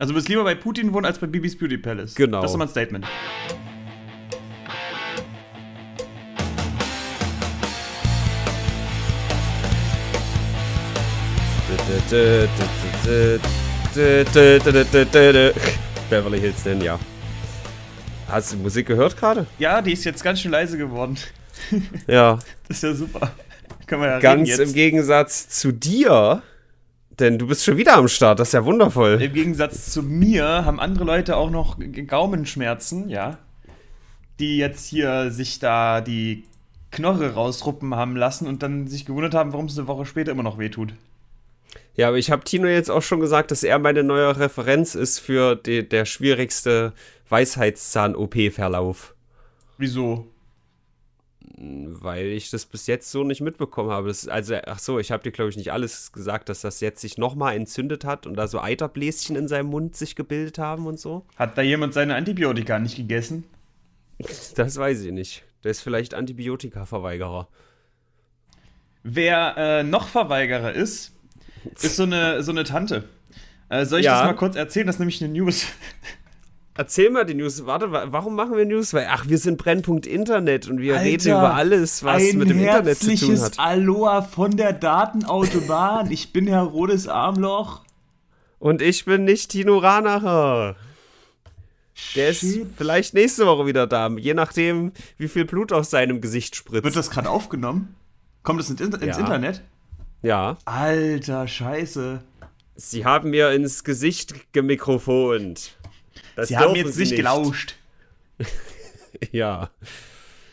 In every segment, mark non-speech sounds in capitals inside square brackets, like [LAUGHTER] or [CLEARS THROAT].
Also du wirst lieber bei Putin wohnen als bei Bibis Beauty Palace. Genau. Das ist mal ein Statement. Beverly Hills denn, ja. Hast du die Musik gehört gerade? Ja, die ist jetzt ganz schön leise geworden. Ja. [LAUGHS] Das ist ja super. Kann man ja Ganz im Gegensatz zu dir, denn du bist schon wieder am Start, das ist ja wundervoll. Im Gegensatz zu mir haben andere Leute auch noch Gaumenschmerzen, ja. Die jetzt hier sich da die Knorre rausruppen haben lassen und dann sich gewundert haben, warum es eine Woche später immer noch wehtut. Ja, aber ich habe Tino jetzt auch schon gesagt, dass er meine neue Referenz ist für die, der schwierigste Weisheitszahn-OP-Verlauf. Wieso? weil ich das bis jetzt so nicht mitbekommen habe. Das, also, ach so, ich habe dir, glaube ich, nicht alles gesagt, dass das jetzt sich nochmal entzündet hat und da so Eiterbläschen in seinem Mund sich gebildet haben und so. Hat da jemand seine Antibiotika nicht gegessen? [LAUGHS] Das weiß ich nicht. Der ist vielleicht Antibiotika-Verweigerer. Wer äh, noch Verweigerer ist, ist so eine, so eine Tante. Äh, soll ich ja. das mal kurz erzählen? Das ist nämlich eine News. Erzähl mal die News. Warte, warum machen wir News? Weil, ach, wir sind Brennpunkt Internet und wir Alter, reden über alles, was mit dem Internet zu tun hat. Aloha von der Datenautobahn. ich bin Herr Rodes Armloch. Und ich bin nicht Tino Ranacher. Der Shit. ist vielleicht nächste Woche wieder da, je nachdem, wie viel Blut aus seinem Gesicht spritzt. Wird das gerade aufgenommen? Kommt das ins, Inter ja. ins Internet? Ja. Alter, scheiße. Sie haben mir ins Gesicht gemikrofont. Das sie haben jetzt sie nicht, gelauscht. [LAUGHS] ja.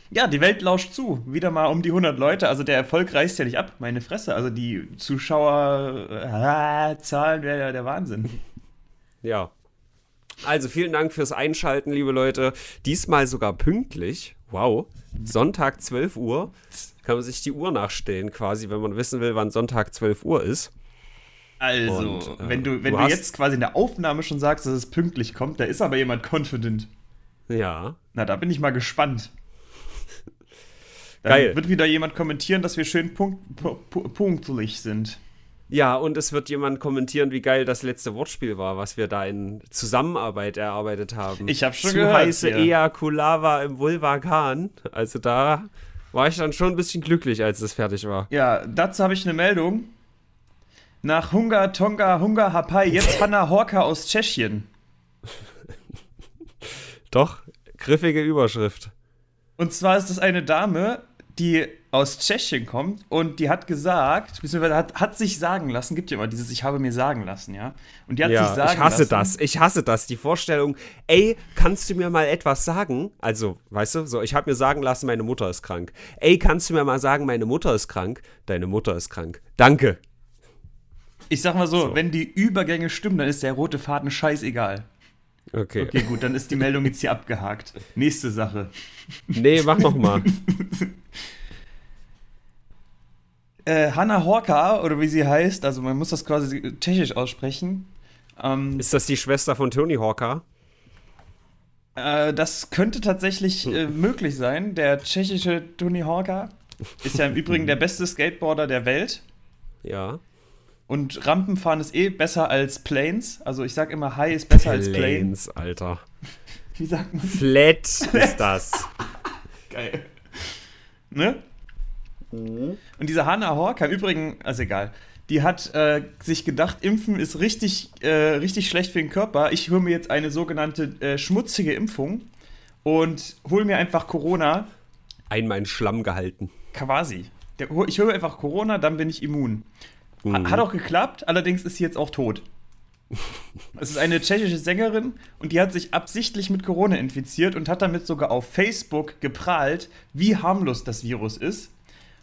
Ja, die Welt lauscht zu. Wieder mal um die 100 Leute. Also der Erfolg reißt ja nicht ab. Meine Fresse. Also die Zuschauerzahlen äh, wäre ja der Wahnsinn. [LAUGHS] Ja. Also vielen Dank fürs Einschalten, liebe Leute. Diesmal sogar pünktlich. Wow. Sonntag 12 Uhr. Kann man sich die Uhr nachstellen quasi, wenn man wissen will, wann Sonntag 12 Uhr ist. Also, und, äh, wenn du, wenn du, du jetzt quasi in der Aufnahme schon sagst, dass es pünktlich kommt, da ist aber jemand confident. Ja. Na, da bin ich mal gespannt. Dann Geil. wird wieder jemand kommentieren, dass wir schön punkt, punktlich sind. Ja, und es wird jemand kommentieren, wie geil das letzte Wortspiel war, was wir da in Zusammenarbeit erarbeitet haben. Ich habe schon Zu gehört. heiße ja. Eakulava im Vulvakan. Also da war ich dann schon ein bisschen glücklich, als es fertig war. Ja, dazu habe ich eine Meldung. Nach Hunger, Tonga Hunger, Hapai, jetzt Hanna Horka aus Tschechien. Doch, griffige Überschrift. Und zwar ist das eine Dame, die aus Tschechien kommt und die hat gesagt, beziehungsweise hat, hat sich sagen lassen, gibt ja immer dieses Ich habe mir sagen lassen, ja. Und die hat ja, sich sagen lassen. Ich hasse lassen, das, ich hasse das, die Vorstellung, ey, kannst du mir mal etwas sagen? Also, weißt du, so, ich habe mir sagen lassen, meine Mutter ist krank. Ey, kannst du mir mal sagen, meine Mutter ist krank? Deine Mutter ist krank. Danke. Ich sag mal so, so, wenn die Übergänge stimmen, dann ist der rote Faden scheißegal. Okay. Okay, gut, dann ist die Meldung jetzt hier abgehakt. Nächste Sache. Nee, mach noch mal. [LAUGHS] äh, Horka, oder wie sie heißt, also man muss das quasi tschechisch aussprechen. Ähm, ist das die Schwester von Tony Horka? Äh, das könnte tatsächlich äh, hm. möglich sein. Der tschechische Tony Horka ist ja im Übrigen der beste Skateboarder der Welt. Ja. Und Rampen fahren ist eh besser als Planes. Also ich sag immer, High ist besser Planes, als Planes. Alter. [LAUGHS] Wie sagt man? Flat, Flat. ist [LAUGHS] das. Geil. Ne? Und diese Hannah Hawker, übrigens, Übrigen, also egal, die hat äh, sich gedacht, Impfen ist richtig, äh, richtig schlecht für den Körper. Ich höre mir jetzt eine sogenannte äh, schmutzige Impfung und hole mir einfach Corona. Einmal in Schlamm gehalten. Quasi. Der, ich höre einfach Corona, dann bin ich immun. Mhm. Hat auch geklappt, allerdings ist sie jetzt auch tot. [LAUGHS] Es ist eine tschechische Sängerin und die hat sich absichtlich mit Corona infiziert und hat damit sogar auf Facebook geprahlt, wie harmlos das Virus ist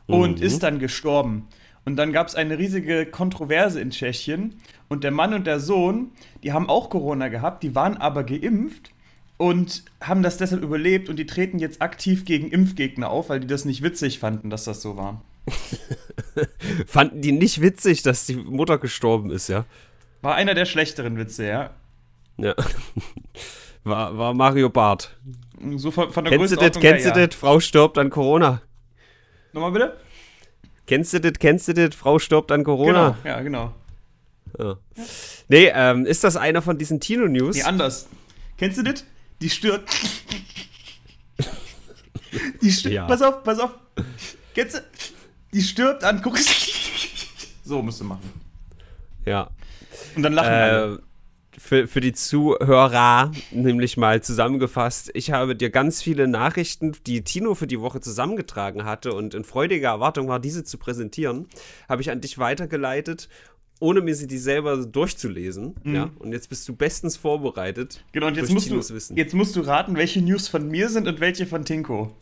und mhm. ist dann gestorben. Und dann gab es eine riesige Kontroverse in Tschechien und der Mann und der Sohn, die haben auch Corona gehabt, die waren aber geimpft und haben das deshalb überlebt und die treten jetzt aktiv gegen Impfgegner auf, weil die das nicht witzig fanden, dass das so war. [LAUGHS] Fanden die nicht witzig, dass die Mutter gestorben ist, ja? War einer der schlechteren Witze, ja. Ja. [LAUGHS] War, war Mario Barth. So von, von der kennst du das, kennst du das, Frau stirbt an Corona. Nochmal bitte? Kennst du das, kennst du das, Frau stirbt an Corona. Genau, ja, genau. Ja. Nee, ähm, ist das einer von diesen Tino-News? Nee, anders. Kennst du das? Die stirbt. [LAUGHS] Die stirbt. Ja. Pass auf, pass auf. Kennst du? die stirbt an, guck. [LAUGHS] so musst du machen. Ja. Und dann lachen äh, alle. Für, für die Zuhörer nämlich mal zusammengefasst. Ich habe dir ganz viele Nachrichten, die Tino für die Woche zusammengetragen hatte und in freudiger Erwartung war, diese zu präsentieren, habe ich an dich weitergeleitet ohne mir sie die selber durchzulesen. Mhm. Ja? Und jetzt bist du bestens vorbereitet. Genau, und jetzt musst, Tinos du, Wissen. jetzt musst du raten, welche News von mir sind und welche von Tinko.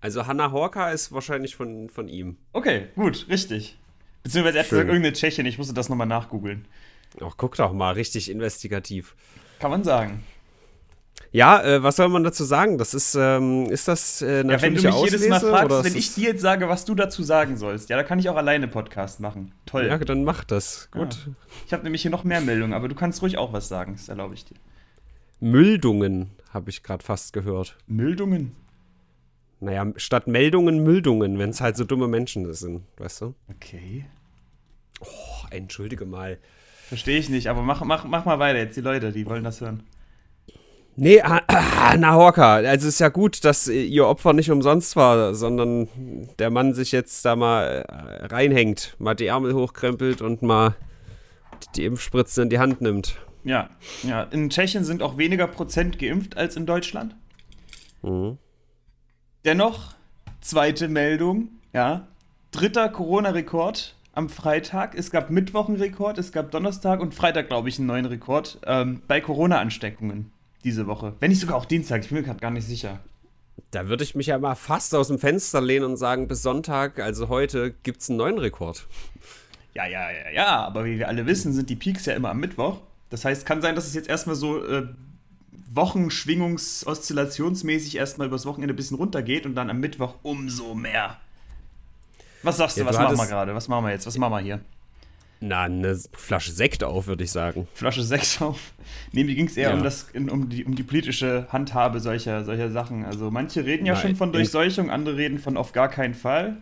Also Hannah Horka ist wahrscheinlich von, von ihm. Okay, gut, richtig. Beziehungsweise er hat gesagt, irgendeine Tschechin, ich musste das nochmal nachgoogeln. Ach, guck doch mal, richtig investigativ. Kann man sagen. Ja, äh, was soll man dazu sagen? Das ist, ähm, ist das äh, natürlich ja, wenn du mich Auslese, jedes Mal fragst, wenn ich dir jetzt sage, was du dazu sagen sollst, ja, da kann ich auch alleine Podcast machen. Toll. Ja, dann mach das. Ah, gut. Ja. Ich habe nämlich hier noch mehr Meldungen, aber du kannst ruhig auch was sagen, das erlaube ich dir. Müldungen habe ich gerade fast gehört. Müldungen? Naja, statt Meldungen, Müldungen, wenn es halt so dumme Menschen sind, weißt du? Okay. Oh, entschuldige mal. Verstehe ich nicht, aber mach, mach, mach mal weiter jetzt, die Leute, die wollen das hören. Nee, ah, ah, na Horka, also ist ja gut, dass ihr Opfer nicht umsonst war, sondern der Mann sich jetzt da mal äh, reinhängt, mal die Ärmel hochkrempelt und mal die Impfspritzen in die Hand nimmt. Ja, ja. In Tschechien sind auch weniger Prozent geimpft als in Deutschland. Mhm. Dennoch, zweite Meldung, ja, dritter Corona-Rekord am Freitag. Es gab Mittwoch einen Rekord, es gab Donnerstag und Freitag, glaube ich, einen neuen Rekord ähm, bei Corona-Ansteckungen diese Woche. Wenn nicht sogar auch Dienstag, ich bin mir gerade gar nicht sicher. Da würde ich mich ja mal fast aus dem Fenster lehnen und sagen, bis Sonntag, also heute, gibt es einen neuen Rekord. Ja, ja, ja, ja, aber wie wir alle wissen, sind die Peaks ja immer am Mittwoch. Das heißt, kann sein, dass es jetzt erstmal so äh, Wochenschwingungs-oszillationsmäßig erstmal übers Wochenende ein bisschen runtergeht und dann am Mittwoch umso mehr. Was sagst du, was du machen wir gerade? Was machen wir jetzt? Was machen wir hier? Na, eine Flasche Sekt auf, würde ich sagen. Flasche Sekt auf. Nee, mir ging es eher ja. um, das, um, die, um die politische Handhabe solcher, solcher Sachen. Also manche reden ja Nein, schon von Durchseuchung, andere reden von auf gar keinen Fall.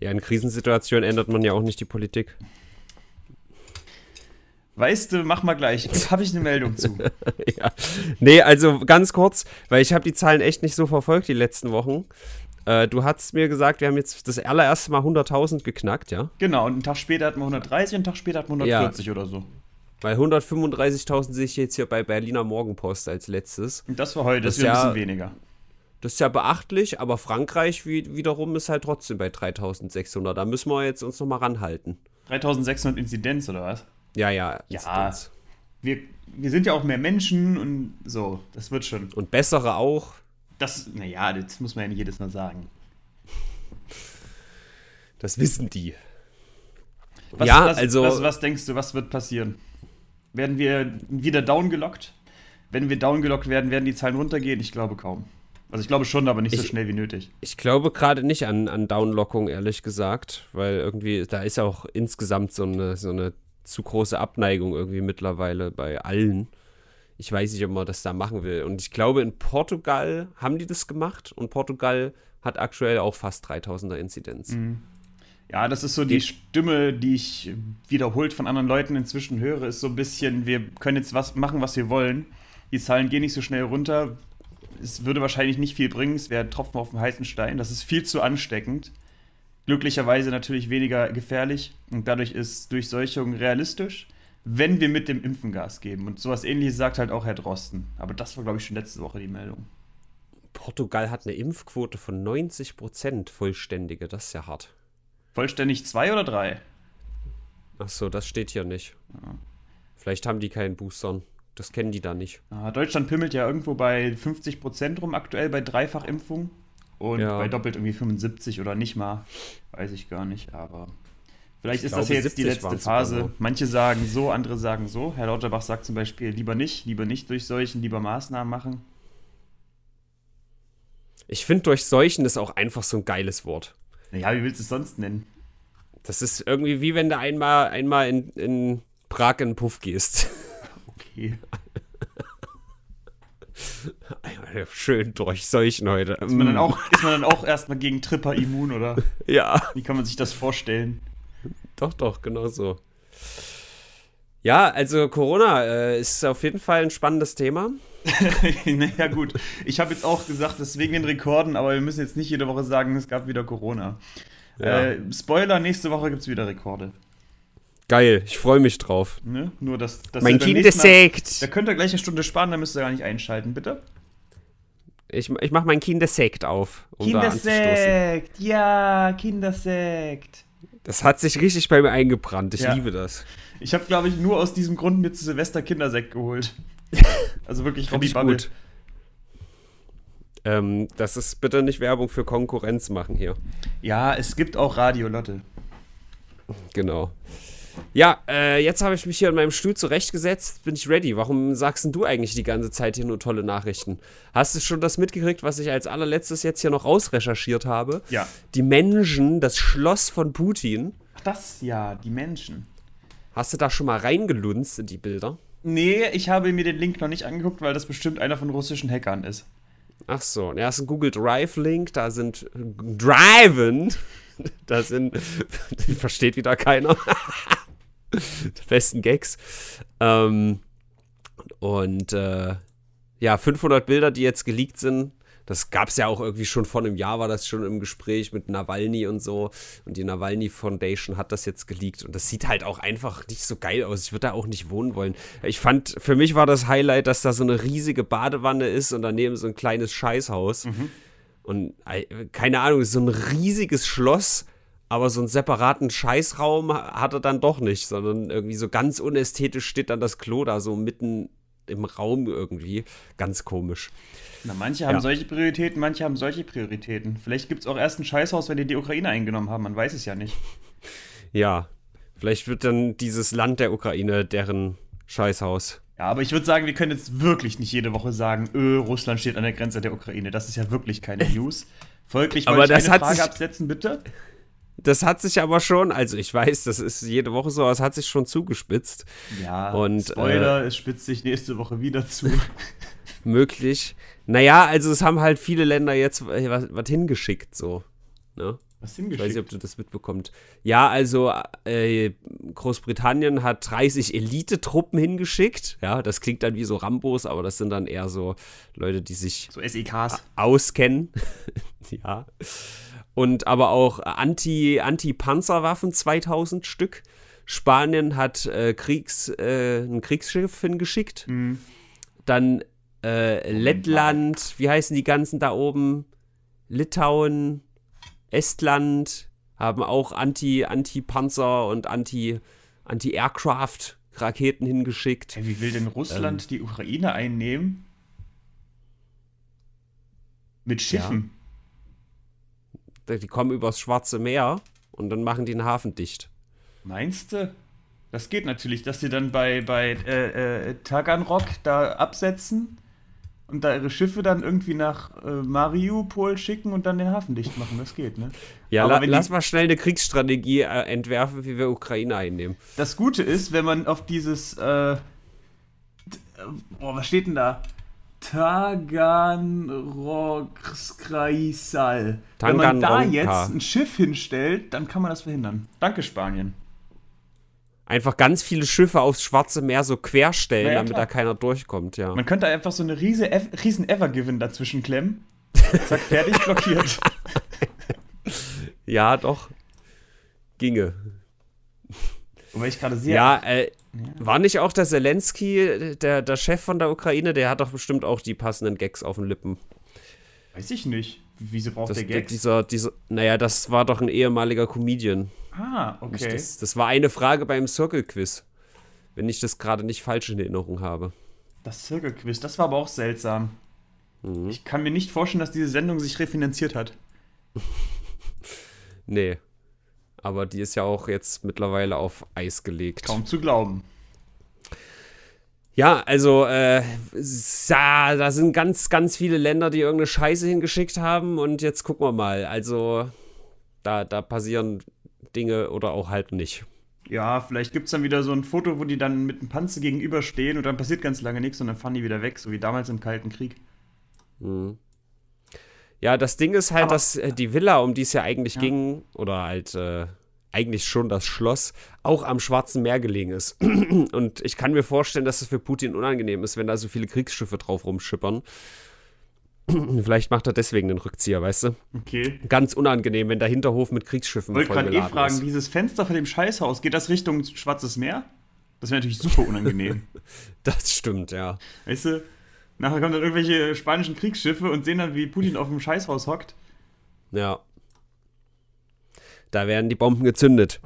Ja, in Krisensituationen ändert man ja auch nicht die Politik. Weißt du, mach mal gleich. Jetzt habe ich eine Meldung zu. [LAUGHS] ja. Nee, also ganz kurz, weil ich habe die Zahlen echt nicht so verfolgt die letzten Wochen. Äh, du hast mir gesagt, wir haben jetzt das allererste Mal 100.000 geknackt, ja? Genau, und einen Tag später hatten wir 130 einen Tag später hatten wir 140 ja. oder so. Bei 135.000 sehe ich jetzt hier bei Berliner Morgenpost als letztes. Und das war heute, das ist ja ein bisschen weniger. Das ist ja beachtlich, aber Frankreich wiederum ist halt trotzdem bei 3600. Da müssen wir jetzt uns nochmal ranhalten. 3600 Inzidenz oder was? Ja, ja. Ja. Wir, wir sind ja auch mehr Menschen und so, das wird schon. Und bessere auch. Das, naja, das muss man ja nicht jedes Mal sagen. Das wissen die. Was, ja, was, also. Was, was, denkst du, was wird passieren? Werden wir wieder downgelockt? Wenn wir downgelockt werden, werden die Zahlen runtergehen? Ich glaube kaum. Also ich glaube schon, aber nicht ich, so schnell wie nötig. Ich glaube gerade nicht an, an Downlockung, ehrlich gesagt, weil irgendwie, da ist ja auch insgesamt so eine, so eine zu große Abneigung irgendwie mittlerweile bei allen. Ich weiß nicht, ob man das da machen will. Und ich glaube, in Portugal haben die das gemacht und Portugal hat aktuell auch fast 3000er Inzidenz. Mhm. Ja, das ist so die, die Stimme, die ich wiederholt von anderen Leuten inzwischen höre, ist so ein bisschen, wir können jetzt was machen, was wir wollen. Die Zahlen gehen nicht so schnell runter. Es würde wahrscheinlich nicht viel bringen. Es wäre ein Tropfen auf dem heißen Stein. Das ist viel zu ansteckend glücklicherweise natürlich weniger gefährlich und dadurch ist Durchseuchung realistisch, wenn wir mit dem Impfen Gas geben. Und sowas ähnliches sagt halt auch Herr Drosten. Aber das war, glaube ich, schon letzte Woche die Meldung. Portugal hat eine Impfquote von 90 Prozent vollständige. Das ist ja hart. Vollständig zwei oder drei? Ach so, das steht hier nicht. Ja. Vielleicht haben die keinen Booster. Das kennen die da nicht. Ah, Deutschland pimmelt ja irgendwo bei 50 Prozent rum aktuell bei Dreifachimpfung. Und ja. bei doppelt irgendwie 75 oder nicht mal. Weiß ich gar nicht, aber Vielleicht ich ist glaube, das jetzt die letzte Phase. Manche sagen so, andere sagen so. Herr Lauterbach sagt zum Beispiel, lieber nicht, lieber nicht durch Seuchen, lieber Maßnahmen machen. Ich finde, durch Seuchen ist auch einfach so ein geiles Wort. Naja, wie willst du es sonst nennen? Das ist irgendwie wie wenn du einmal, einmal in, in Prag in den Puff gehst. Okay. [LAUGHS] [LAUGHS] schön durchseuchen heute. Ist man dann mm. auch, auch erstmal gegen Tripper immun, oder? [LAUGHS] Ja. Wie kann man sich das vorstellen? Doch, doch, genau so. Ja, also Corona äh, ist auf jeden Fall ein spannendes Thema. [LAUGHS] naja, gut. Ich habe jetzt auch gesagt, deswegen den Rekorden, aber wir müssen jetzt nicht jede Woche sagen, es gab wieder Corona. Ja. Äh, Spoiler, nächste Woche gibt es wieder Rekorde. Geil, ich freue mich drauf. Ne? Nur, dass, dass mein Kind ist Mal, Da könnt ihr gleich eine Stunde sparen, da müsst ihr gar nicht einschalten, bitte. Ich, ich mache mein Kindersekt auf. Um Kindersekt, ja, Kindersekt. Das hat sich richtig bei mir eingebrannt. Ich ja. liebe das. Ich habe, glaube ich, nur aus diesem Grund mir zu Silvester Kindersekt geholt. [LAUGHS] also wirklich von Bubble. Gut. Ähm, das ist bitte nicht Werbung für Konkurrenz machen hier. Ja, es gibt auch Radio Lotte. Genau. Ja, äh, jetzt habe ich mich hier in meinem Stuhl zurechtgesetzt. Bin ich ready? Warum sagst denn du eigentlich die ganze Zeit hier nur tolle Nachrichten? Hast du schon das mitgekriegt, was ich als allerletztes jetzt hier noch rausrecherchiert habe? Ja. Die Menschen, das Schloss von Putin. Ach, das ja, die Menschen. Hast du da schon mal reingelunzt in die Bilder? Nee, ich habe mir den Link noch nicht angeguckt, weil das bestimmt einer von russischen Hackern ist. Ach so, ja, ist ein Google Drive Link, da sind Driven [LAUGHS] da sind, [LAUGHS] versteht wieder keiner. [LAUGHS] die besten Gags. Ähm, und äh, ja, 500 Bilder, die jetzt geleakt sind. Das gab es ja auch irgendwie schon vor einem Jahr, war das schon im Gespräch mit Nawalny und so. Und die Nawalny Foundation hat das jetzt geleakt. Und das sieht halt auch einfach nicht so geil aus. Ich würde da auch nicht wohnen wollen. Ich fand, für mich war das Highlight, dass da so eine riesige Badewanne ist und daneben so ein kleines Scheißhaus. Mhm und keine Ahnung, so ein riesiges Schloss, aber so einen separaten Scheißraum hat er dann doch nicht, sondern irgendwie so ganz unästhetisch steht dann das Klo da so mitten im Raum irgendwie. Ganz komisch. Na, manche haben ja. solche Prioritäten, manche haben solche Prioritäten. Vielleicht gibt es auch erst ein Scheißhaus, wenn die die Ukraine eingenommen haben, man weiß es ja nicht. [LAUGHS] ja, vielleicht wird dann dieses Land der Ukraine deren Scheißhaus. Ja, aber ich würde sagen, wir können jetzt wirklich nicht jede Woche sagen, öh, Russland steht an der Grenze der Ukraine. Das ist ja wirklich keine News. Folglich wollte aber das ich eine Frage absetzen, bitte. Das hat sich aber schon, also ich weiß, das ist jede Woche so, aber es hat sich schon zugespitzt. Ja, und, Spoiler, äh, es spitzt sich nächste Woche wieder zu. [LAUGHS] möglich. Naja, also es haben halt viele Länder jetzt was, was hingeschickt, so. Ne? Was Ich weiß nicht, ob du das mitbekommst. Ja, also äh, Großbritannien hat 30 Elite-Truppen hingeschickt. Ja, das klingt dann wie so Rambos, aber das sind dann eher so Leute, die sich so SEKs auskennen. [LAUGHS] ja. Und aber auch Anti, Anti-Panzerwaffen 2000 Stück. Spanien hat äh, Kriegs, äh, ein Kriegsschiff hingeschickt. Mhm. Dann äh, Lettland, wie heißen die ganzen da oben? Litauen, Estland haben auch Anti, Anti-Panzer und Anti, Anti-Aircraft Raketen hingeschickt. Hey, wie will denn Russland ähm, die Ukraine einnehmen? Mit Schiffen. Ja. Die kommen übers Schwarze Meer und dann machen die einen Hafen dicht. Meinst du? Das geht natürlich, dass sie dann bei, bei äh, äh, Taganrog da absetzen und da ihre Schiffe dann irgendwie nach äh, Mariupol schicken und dann den Hafen dicht machen. Das geht, ne? Ja, la lass mal schnell eine Kriegsstrategie äh, entwerfen, wie wir Ukraine einnehmen. Das Gute ist, wenn man auf dieses. Äh, boah, was steht denn da? Taganrogskreisal. Wenn man da jetzt ein Schiff hinstellt, dann kann man das verhindern. Danke, Spanien einfach ganz viele Schiffe aufs Schwarze Meer so querstellen, ja, damit klar. da keiner durchkommt, ja. Man könnte einfach so eine riese, riesen Evergiven dazwischen klemmen. Zack, fertig, [LAUGHS] blockiert. ja, doch. Ginge. Wobei ich gerade sehe. Ja, äh, war nicht auch der Zelensky, der, der Chef von der Ukraine, der hat doch bestimmt auch die passenden Gags auf den Lippen. Weiß ich nicht. Wieso braucht das, der Gags? Dieser, dieser, naja, das war doch ein ehemaliger Comedian. Ah, okay. Das, das, war eine Frage beim Circle Quiz, wenn ich das gerade nicht falsch in Erinnerung habe. Das Circle Quiz, das war aber auch seltsam. Mhm. Ich kann mir nicht vorstellen, dass diese Sendung sich refinanziert hat. [LAUGHS] nee. Aber die ist ja auch jetzt mittlerweile auf Eis gelegt. Kaum zu glauben. Ja, also äh, da sind ganz, ganz viele Länder, die irgendeine Scheiße hingeschickt haben und jetzt gucken wir mal. Also da, da passieren Dinge oder auch halt nicht. Ja, vielleicht gibt es dann wieder so ein Foto, wo die dann mit einem Panzer gegenüberstehen und dann passiert ganz lange nichts und dann fahren die wieder weg, so wie damals im Kalten Krieg. Mhm. Ja, das Ding ist halt, Aber dass äh, die Villa, um die es ja eigentlich ja. ging, oder halt äh, eigentlich schon das Schloss, auch am Schwarzen Meer gelegen ist. [CLEARS THROAT] Und ich kann mir vorstellen, dass es für Putin unangenehm ist, wenn da so viele Kriegsschiffe drauf rumschippern. [CLEARS THROAT] Vielleicht macht er deswegen den Rückzieher, weißt du? Okay. Ganz unangenehm, wenn der Hinterhof mit Kriegsschiffen voll ist. Ich wollte gerade eh fragen, dieses Fenster von dem Scheißhaus, geht das Richtung Schwarzes Meer? Das wäre natürlich super unangenehm. [LAUGHS] das stimmt, ja. Weißt du, nachher kommen dann irgendwelche spanischen Kriegsschiffe und sehen dann, wie Putin auf dem Scheißhaus hockt. Ja. Da werden die Bomben gezündet.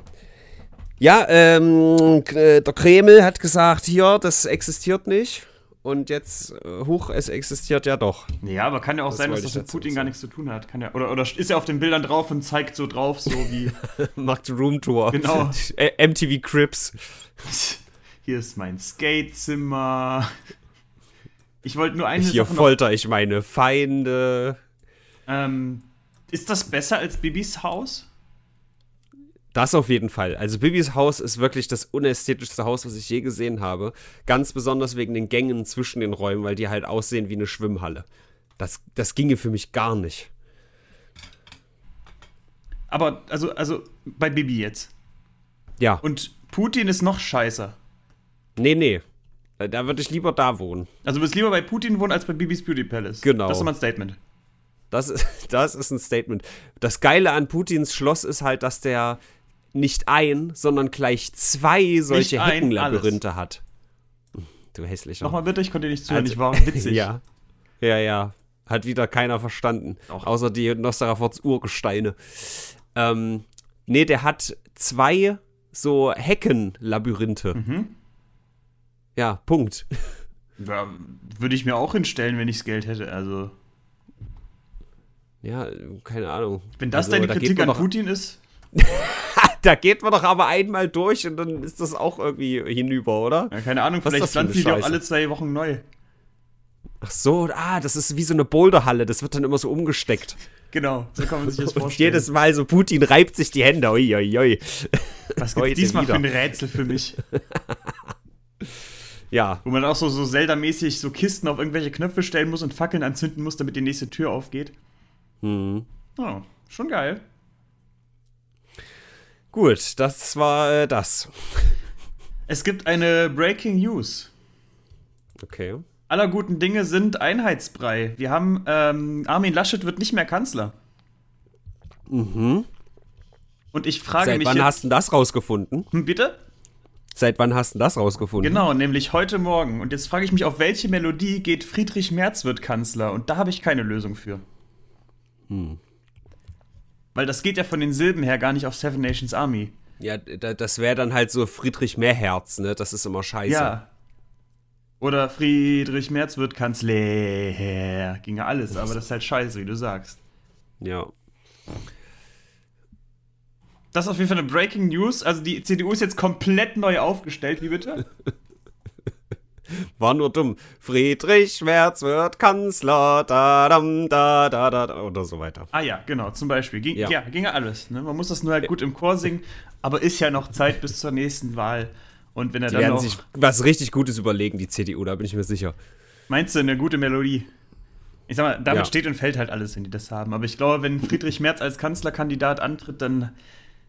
Ja, ähm, äh, der Kreml hat gesagt, hier, das existiert nicht. Und jetzt, hoch, äh, es existiert ja doch. Ja, aber kann ja auch das sein, dass das mit Putin gar nichts zu tun hat. Kann ja, oder, oder ist er auf den Bildern drauf und zeigt so drauf, so wie. [LAUGHS] Macht Room Tour. Genau. [LAUGHS] MTV Crips. [LAUGHS] Hier ist mein Skatezimmer. Ich wollte nur eine Hier Sache folter ich meine Feinde. Ähm, ist das besser als Bibis Haus? Das auf jeden Fall. Also Bibis Haus ist wirklich das unästhetischste Haus, was ich je gesehen habe. Ganz besonders wegen den Gängen zwischen den Räumen, weil die halt aussehen wie eine Schwimmhalle. Das, das ginge für mich gar nicht. Aber, also, also bei Bibi jetzt. Ja. Und Putin ist noch scheiße. Nee, nee. Da würde ich lieber da wohnen. Also du wirst lieber bei Putin wohnen als bei Bibis Beauty Palace. Genau. Das ist mal ein Statement. Das, [LAUGHS] das ist ein Statement. Das Geile an Putins Schloss ist halt, dass der, nicht ein, sondern gleich zwei solche ein, Heckenlabyrinthe alles. hat. Du hässlicher. Nochmal bitte, ich konnte dir nicht zuhören, also, ich war witzig. [LAUGHS] ja. Ja, ja. Hat wieder keiner verstanden. Doch. Außer die Nostaraforts Urgesteine. Ähm, nee, der hat zwei so Heckenlabyrinthe. Mhm. Ja, Punkt. Ja, würde ich mir auch hinstellen, wenn ich das Geld hätte, also. Ja, keine Ahnung. Wenn das also, deine da Kritik an Putin ist. [LAUGHS] da geht man doch aber einmal durch und dann ist das auch irgendwie hinüber, oder? Ja, keine Ahnung, Was vielleicht pflanzen die doch alle zwei Wochen neu. Ach so, ah, das ist wie so eine Boulderhalle, das wird dann immer so umgesteckt. Genau, so kann man sich das [LAUGHS] vorstellen. Und jedes Mal so, Putin reibt sich die Hände, oi, oi, oi. Was gibt's diesmal wieder? für ein Rätsel für mich? [LAUGHS] ja. Wo man auch so, so Zelda-mäßig so Kisten auf irgendwelche Knöpfe stellen muss und Fackeln anzünden muss, damit die nächste Tür aufgeht. Hm. Oh, schon geil. Gut, das war äh, das. Es gibt eine Breaking News. Okay. Aller guten Dinge sind Einheitsbrei. Wir haben, ähm, Armin Laschet wird nicht mehr Kanzler. Mhm. Und ich frage Seit mich. Seit wann jetzt, hast du das rausgefunden? Hm, bitte? Seit wann hast du das rausgefunden? Genau, nämlich heute Morgen. Und jetzt frage ich mich, auf welche Melodie geht Friedrich Merz wird Kanzler? Und da habe ich keine Lösung für. Hm. Weil das geht ja von den Silben her gar nicht auf Seven Nations Army. Ja, das wäre dann halt so Friedrich Mehrherz, ne? Das ist immer scheiße. Ja. Oder Friedrich Merz wird Kanzler. Ging ja alles, aber das ist halt scheiße, wie du sagst. Ja. Das ist auf jeden Fall eine Breaking News. Also die CDU ist jetzt komplett neu aufgestellt, wie bitte? [LAUGHS] War nur dumm. Friedrich Merz wird Kanzler, da dam, da da da oder so weiter. Ah ja, genau, zum Beispiel. Ging, ja. ja, ginge alles. Ne? Man muss das nur halt gut im Chor singen, aber ist ja noch Zeit bis zur nächsten Wahl. Und wenn er die dann werden sich was richtig Gutes überlegen, die CDU, da bin ich mir sicher. Meinst du eine gute Melodie? Ich sag mal, damit ja. steht und fällt halt alles, wenn die das haben. Aber ich glaube, wenn Friedrich Merz als Kanzlerkandidat antritt, dann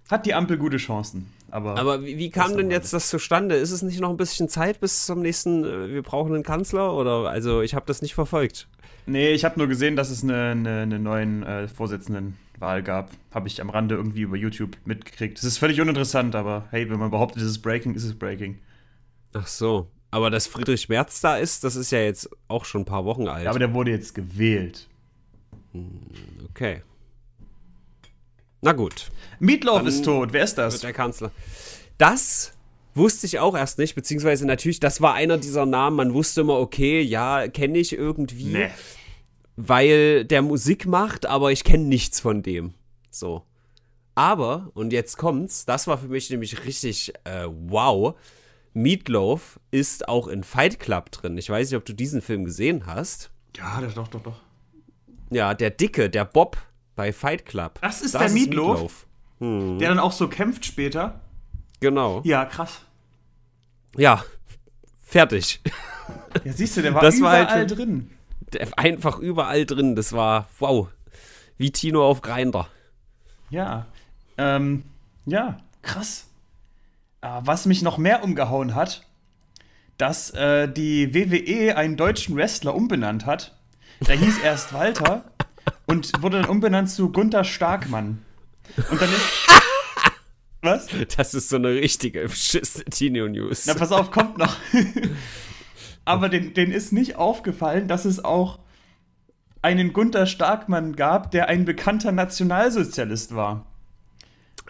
hat die Ampel gute Chancen. Aber, aber wie, wie kam denn jetzt das zustande? Ist es nicht noch ein bisschen Zeit bis zum nächsten, äh, wir brauchen einen Kanzler? Oder also ich habe das nicht verfolgt. Nee, ich habe nur gesehen, dass es einen eine, eine neuen äh, Vorsitzendenwahl gab. Habe ich am Rande irgendwie über YouTube mitgekriegt. Es ist völlig uninteressant, aber hey, wenn man behauptet, es ist Breaking, ist es Breaking. Ach so. Aber dass Friedrich Merz da ist, das ist ja jetzt auch schon ein paar Wochen alt. Ja, aber der wurde jetzt gewählt. Hm, okay. Na gut. Meatloaf ist tot. Wer ist das? der Kanzler. Das wusste ich auch erst nicht, beziehungsweise natürlich, das war einer dieser Namen, man wusste immer, okay, ja, kenne ich irgendwie, nee. weil der Musik macht, aber ich kenne nichts von dem. So. Aber, und jetzt kommt's, das war für mich nämlich richtig äh, wow. Meatloaf ist auch in Fight Club drin. Ich weiß nicht, ob du diesen Film gesehen hast. Ja, das doch, doch, doch. Ja, der Dicke, der Bob, bei Fight Club. Das ist das der ist Meatloaf, hm. der dann auch so kämpft später. Genau. Ja, krass. Ja, fertig. Ja, siehst du, der war das überall war halt, drin. einfach überall drin. Das war, wow. Wie Tino auf Grinder. Ja. Ähm, ja, krass. Was mich noch mehr umgehauen hat, dass äh, die WWE einen deutschen Wrestler umbenannt hat. Der hieß erst Walter und wurde dann umbenannt zu Gunther Starkmann. Und dann ist. [LAUGHS] Was? Das ist so eine richtige Tino-News. Na, pass auf, kommt noch. Aber den, den ist nicht aufgefallen, dass es auch einen Gunther Starkmann gab, der ein bekannter Nationalsozialist war.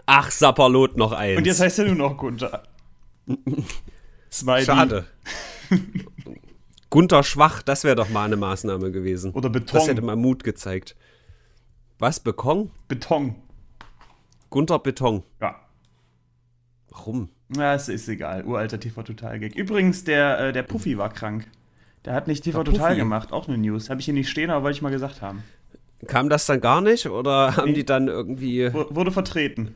Ach, Sapperlot noch eins. Und jetzt heißt er nur noch Gunther. [LAUGHS] Schade. [LAUGHS] Gunter Schwach, das wäre doch mal eine Maßnahme gewesen. Oder Beton. Das hätte mal Mut gezeigt. Was, Beton? Beton. Gunter Beton. Ja. Warum? Ja, es ist egal. Uralter TV-Total-Gag. Übrigens, der, äh, der Puffy war krank. Der hat nicht TV-Total gemacht. Auch eine News. Habe ich hier nicht stehen, aber wollte ich mal gesagt haben. Kam das dann gar nicht oder haben die dann irgendwie. W wurde vertreten.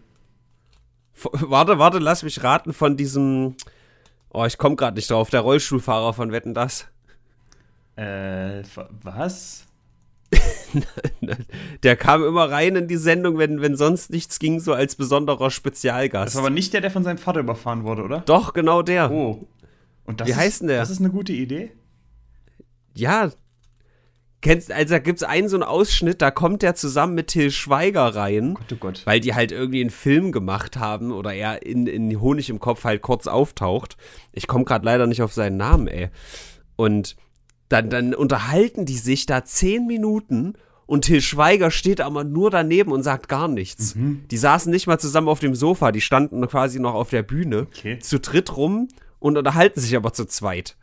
V warte, warte, lass mich raten von diesem. Oh, ich komme gerade nicht drauf. Der Rollstuhlfahrer von Wetten das. Äh, was? [LAUGHS] der kam immer rein in die Sendung, wenn, wenn sonst nichts ging, so als besonderer Spezialgast. Das war aber nicht der, der von seinem Vater überfahren wurde, oder? Doch, genau der. Oh. Und das Wie ist, heißt denn der? Das ist eine gute Idee. Ja. Kennst, also da gibt es einen so einen Ausschnitt, da kommt der zusammen mit Till Schweiger rein. Oh Gott, oh Gott. Weil die halt irgendwie einen Film gemacht haben oder er in, in Honig im Kopf halt kurz auftaucht. Ich komme gerade leider nicht auf seinen Namen, ey. Und dann, dann unterhalten die sich da zehn Minuten und Till Schweiger steht aber nur daneben und sagt gar nichts. Mhm. Die saßen nicht mal zusammen auf dem Sofa, die standen quasi noch auf der Bühne okay. zu dritt rum und unterhalten sich aber zu zweit.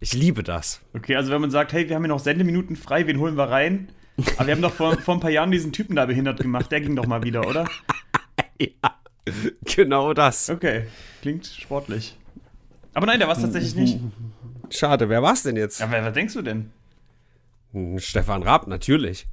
Ich liebe das. Okay, also wenn man sagt, hey, wir haben hier noch Sendeminuten frei, wen holen wir rein? Aber wir haben doch vor, [LAUGHS] vor ein paar Jahren diesen Typen da behindert gemacht, der ging doch mal wieder, oder? [LAUGHS] ja, genau das. Okay, klingt sportlich. Aber nein, der war es tatsächlich nicht. [LAUGHS] schade. Wer war's denn jetzt? Ja, wer, wer denkst du denn? Hm, Stefan Raab, natürlich.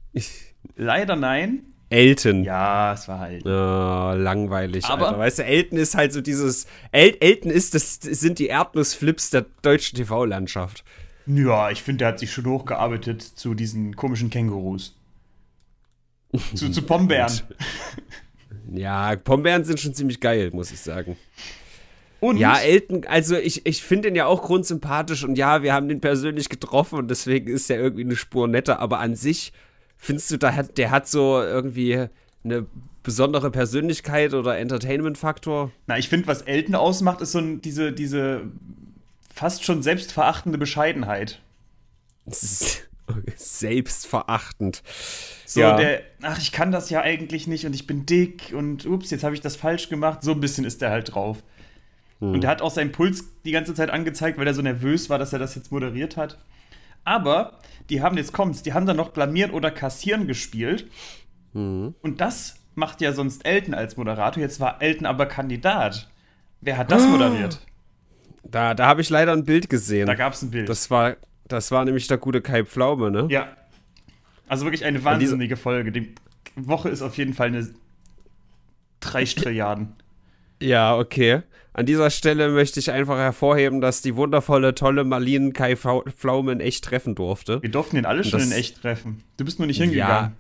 Leider nein. Elton. Ja, es war halt. Oh, langweilig. Aber Alter. weißt du, Elton ist halt so dieses. El Elton ist das sind die Erdnussflips der deutschen TV-Landschaft. Ja, ich finde, der hat sich schon hochgearbeitet zu diesen komischen Kängurus. [LAUGHS] zu, zu Pombeeren. ja, Pombeeren sind schon ziemlich geil, muss ich sagen. Und? Ja, Elton, also ich, ich finde ihn ja auch grundsympathisch und ja, wir haben den persönlich getroffen und deswegen ist er irgendwie eine Spur netter, aber an sich findest du, da hat, der hat so irgendwie eine besondere Persönlichkeit oder Entertainment-Faktor? Na, ich finde, was Elton ausmacht, ist so diese, diese fast schon selbstverachtende Bescheidenheit. [LAUGHS] Selbstverachtend. So ja. der, ach, ich kann das ja eigentlich nicht und ich bin dick und ups, jetzt habe ich das falsch gemacht. So ein bisschen ist der halt drauf. Mhm. Und der hm. hat auch seinen Puls die ganze Zeit angezeigt, weil er so nervös war, dass er das jetzt moderiert hat. Aber die haben, jetzt kommt's, die haben dann noch blamieren oder kassieren gespielt. Mhm. Und das macht ja sonst Elton als Moderator. Jetzt war Elton aber Kandidat. Wer hat das ah. moderiert? Da, da habe ich leider ein Bild gesehen. Da gab es ein Bild. Das war, das war nämlich der gute Kai Pflaume, ne? Ja. Also wirklich eine wahnsinnige Folge. Die Woche ist auf jeden Fall eine 3 Trilliarden. Ja, okay. An dieser Stelle möchte ich einfach hervorheben, dass die wundervolle, tolle Marlene Kai Pflaume in echt treffen durfte. Wir durften ihn alle schon in echt treffen. Du bist nur nicht hingegangen.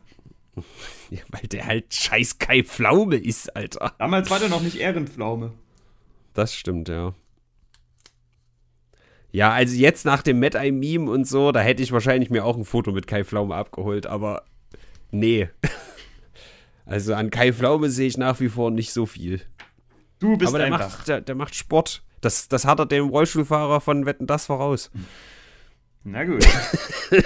Ja. [LAUGHS] ja. weil der halt scheiß Kai Pflaume ist, Alter. Damals war der noch nicht Ehrenpflaume. Das stimmt, ja. Ja, also jetzt nach dem Mad Eye Meme und so, da hätte ich wahrscheinlich mir auch ein Foto mit Kai Pflaume abgeholt, aber nee. [LAUGHS] Also an Kai Pflaume sehe ich nach wie vor nicht so viel. Du bist Aber der einfach. Macht, der, der macht Sport. Das, das hat er dem Rollstuhlfahrer von Wetten das voraus. Na gut.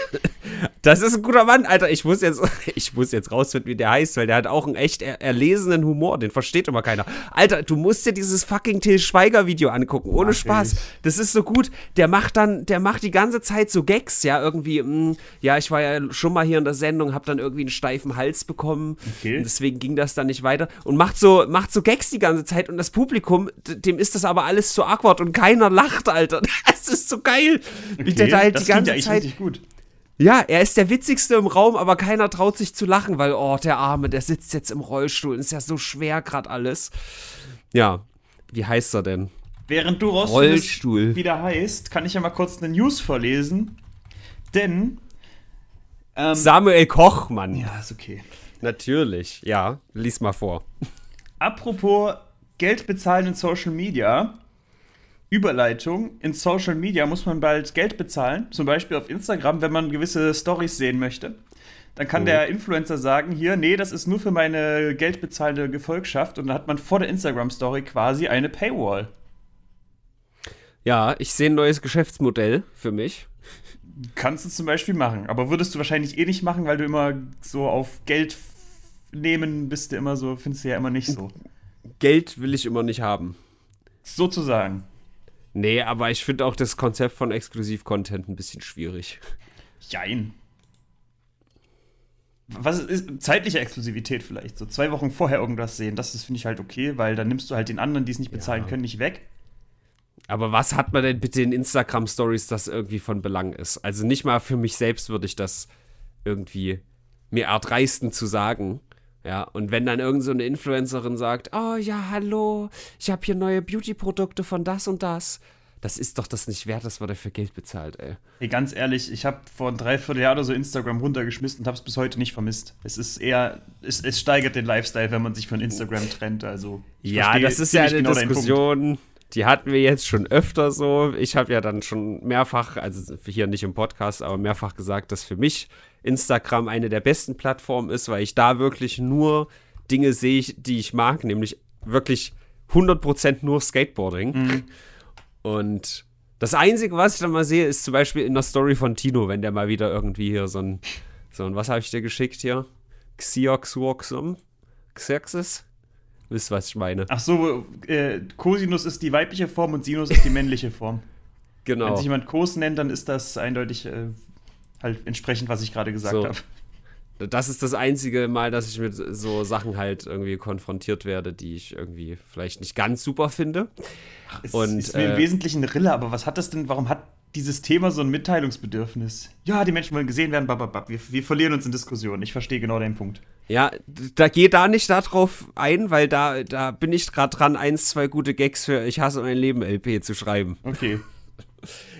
[LAUGHS] das ist ein guter Mann, Alter. Ich muss jetzt, [LAUGHS] ich muss jetzt rausfinden, wie der heißt, weil der hat auch einen echt er erlesenen Humor. Den versteht immer keiner. Alter, du musst dir dieses fucking Till Schweiger Video angucken. Ohne Ach, Spaß. Ich. Das ist so gut. Der macht dann, der macht die ganze Zeit so Gags, ja irgendwie. Mh, mm, ja, ich war ja schon mal hier in der Sendung, hab dann irgendwie einen steifen Hals bekommen. Okay. Und deswegen ging das dann nicht weiter. Und macht so, macht so Gags die ganze Zeit. Und das Publikum, dem ist das aber alles zu awkward und keiner lacht, Alter. [LAUGHS] Das ist so geil, wie okay. der da halt die ganze Zeit. gut. Ja, er ist der witzigste im Raum, aber keiner traut sich zu lachen, weil, oh, der Arme, der sitzt jetzt im Rollstuhl, ist ja so schwer gerade alles. Ja, wie heißt er denn? Während du Rollstuhl wieder heißt, kann ich ja mal kurz eine News vorlesen. Denn ähm, Samuel Koch, Mann. Ja, ist okay. Natürlich, ja. Lies mal vor. Apropos Geld bezahlen in Social Media. Überleitung. In Social Media muss man bald Geld bezahlen, zum Beispiel auf Instagram, wenn man gewisse Stories sehen möchte. Dann kann oh. der mhm. Influencer sagen, hier, nee, das ist nur für meine geldbezahlte Gefolgschaft. Und dann hat man vor der Instagram-Story quasi eine Paywall. Ja, ich sehe ein neues Geschäftsmodell für mich. Kannst du zum Beispiel machen, aber würdest du wahrscheinlich eh nicht machen, weil du immer so auf Geld nehmen bist du immer so, findest du ja immer nicht so. Geld will ich immer nicht haben. Sozusagen. Nee, aber ich finde auch das Konzept von Exklusiv-Content ein bisschen schwierig. Jein. Was ist zeitliche Exklusivität vielleicht? So zwei Wochen vorher irgendwas sehen, das finde ich halt okay, weil dann nimmst du halt den anderen, die es nicht bezahlen ja. können, nicht weg. Aber was hat man denn bitte in Instagram-Stories, das irgendwie von Belang ist? Also nicht mal für mich selbst würde ich das irgendwie mir erdreisten zu sagen. Ja, und wenn dann irgend so eine Influencerin sagt, oh ja, hallo, ich habe hier neue Beauty-Produkte von das und das, das ist doch das nicht wert, dass man dafür Geld bezahlt, ey. Ey, ganz ehrlich, ich habe vor ein Dreivierteljahr oder so Instagram runtergeschmissen und habe es bis heute nicht vermisst. Es ist eher, es, es, steigert den Lifestyle, wenn man sich von Instagram trennt, also. Ja, das ist ja eine genau Diskussion, die hatten wir jetzt schon öfter so. Ich habe ja dann schon mehrfach, also hier nicht im Podcast, aber mehrfach gesagt, dass für mich Instagram eine der besten Plattformen ist, weil ich da wirklich nur Dinge sehe, die ich mag, nämlich wirklich 100% nur Skateboarding. Mhm. Und das Einzige, was ich dann mal sehe, ist zum Beispiel in der Story von Tino, wenn der mal wieder irgendwie hier so ein, so ein was habe ich dir geschickt hier? Xioxuoxum? Xerxes? Wisst, was ich meine. Ach so, äh, Cosinus ist die weibliche Form und Sinus ist die männliche Form. [LAUGHS] genau. Wenn sich jemand Cos nennt, dann ist das eindeutig äh, Halt entsprechend, was ich gerade gesagt so. habe. Das ist das einzige Mal, dass ich mit so Sachen halt irgendwie konfrontiert werde, die ich irgendwie vielleicht nicht ganz super finde. Ach, ist, Und, ist mir äh, im Wesentlichen eine Rille, aber was hat das denn, warum hat dieses Thema so ein Mitteilungsbedürfnis? Ja, die Menschen wollen gesehen werden, bababab. Wir, wir verlieren uns in Diskussionen. Ich verstehe genau deinen Punkt. Ja, da geh da nicht darauf ein, weil da, da bin ich gerade dran, eins, zwei gute Gags für Ich hasse mein Leben LP zu schreiben. Okay.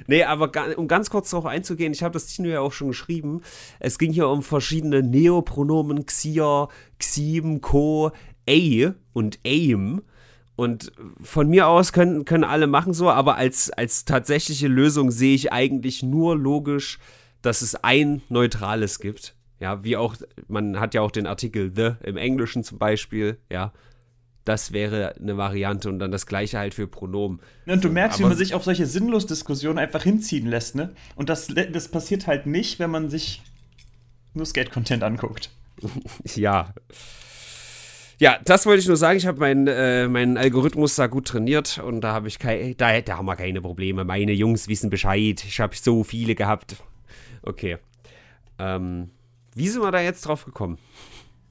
Nee, aber um ganz kurz darauf einzugehen, ich habe das Tino ja auch schon geschrieben. Es ging hier um verschiedene Neopronomen Xia, Xim, Co, A und Aim. Und von mir aus können, können alle machen so, aber als, als tatsächliche Lösung sehe ich eigentlich nur logisch, dass es ein neutrales gibt. Ja, wie auch, man hat ja auch den Artikel The im Englischen zum Beispiel, ja, das wäre eine Variante und dann das gleiche halt für Pronomen. Ja, ne, und du merkst, Aber wie man sich auf solche sinnlos Diskussionen einfach hinziehen lässt, ne? Und das, das passiert halt nicht, wenn man sich nur Skate-Content anguckt. [LAUGHS] ja. Ja, das wollte ich nur sagen. Ich habe meinen äh, mein Algorithmus da gut trainiert und da habe ich keine, da, da haben wir keine Probleme. Meine Jungs wissen Bescheid. Ich habe so viele gehabt. Okay. Ähm, wie sind wir da jetzt drauf gekommen?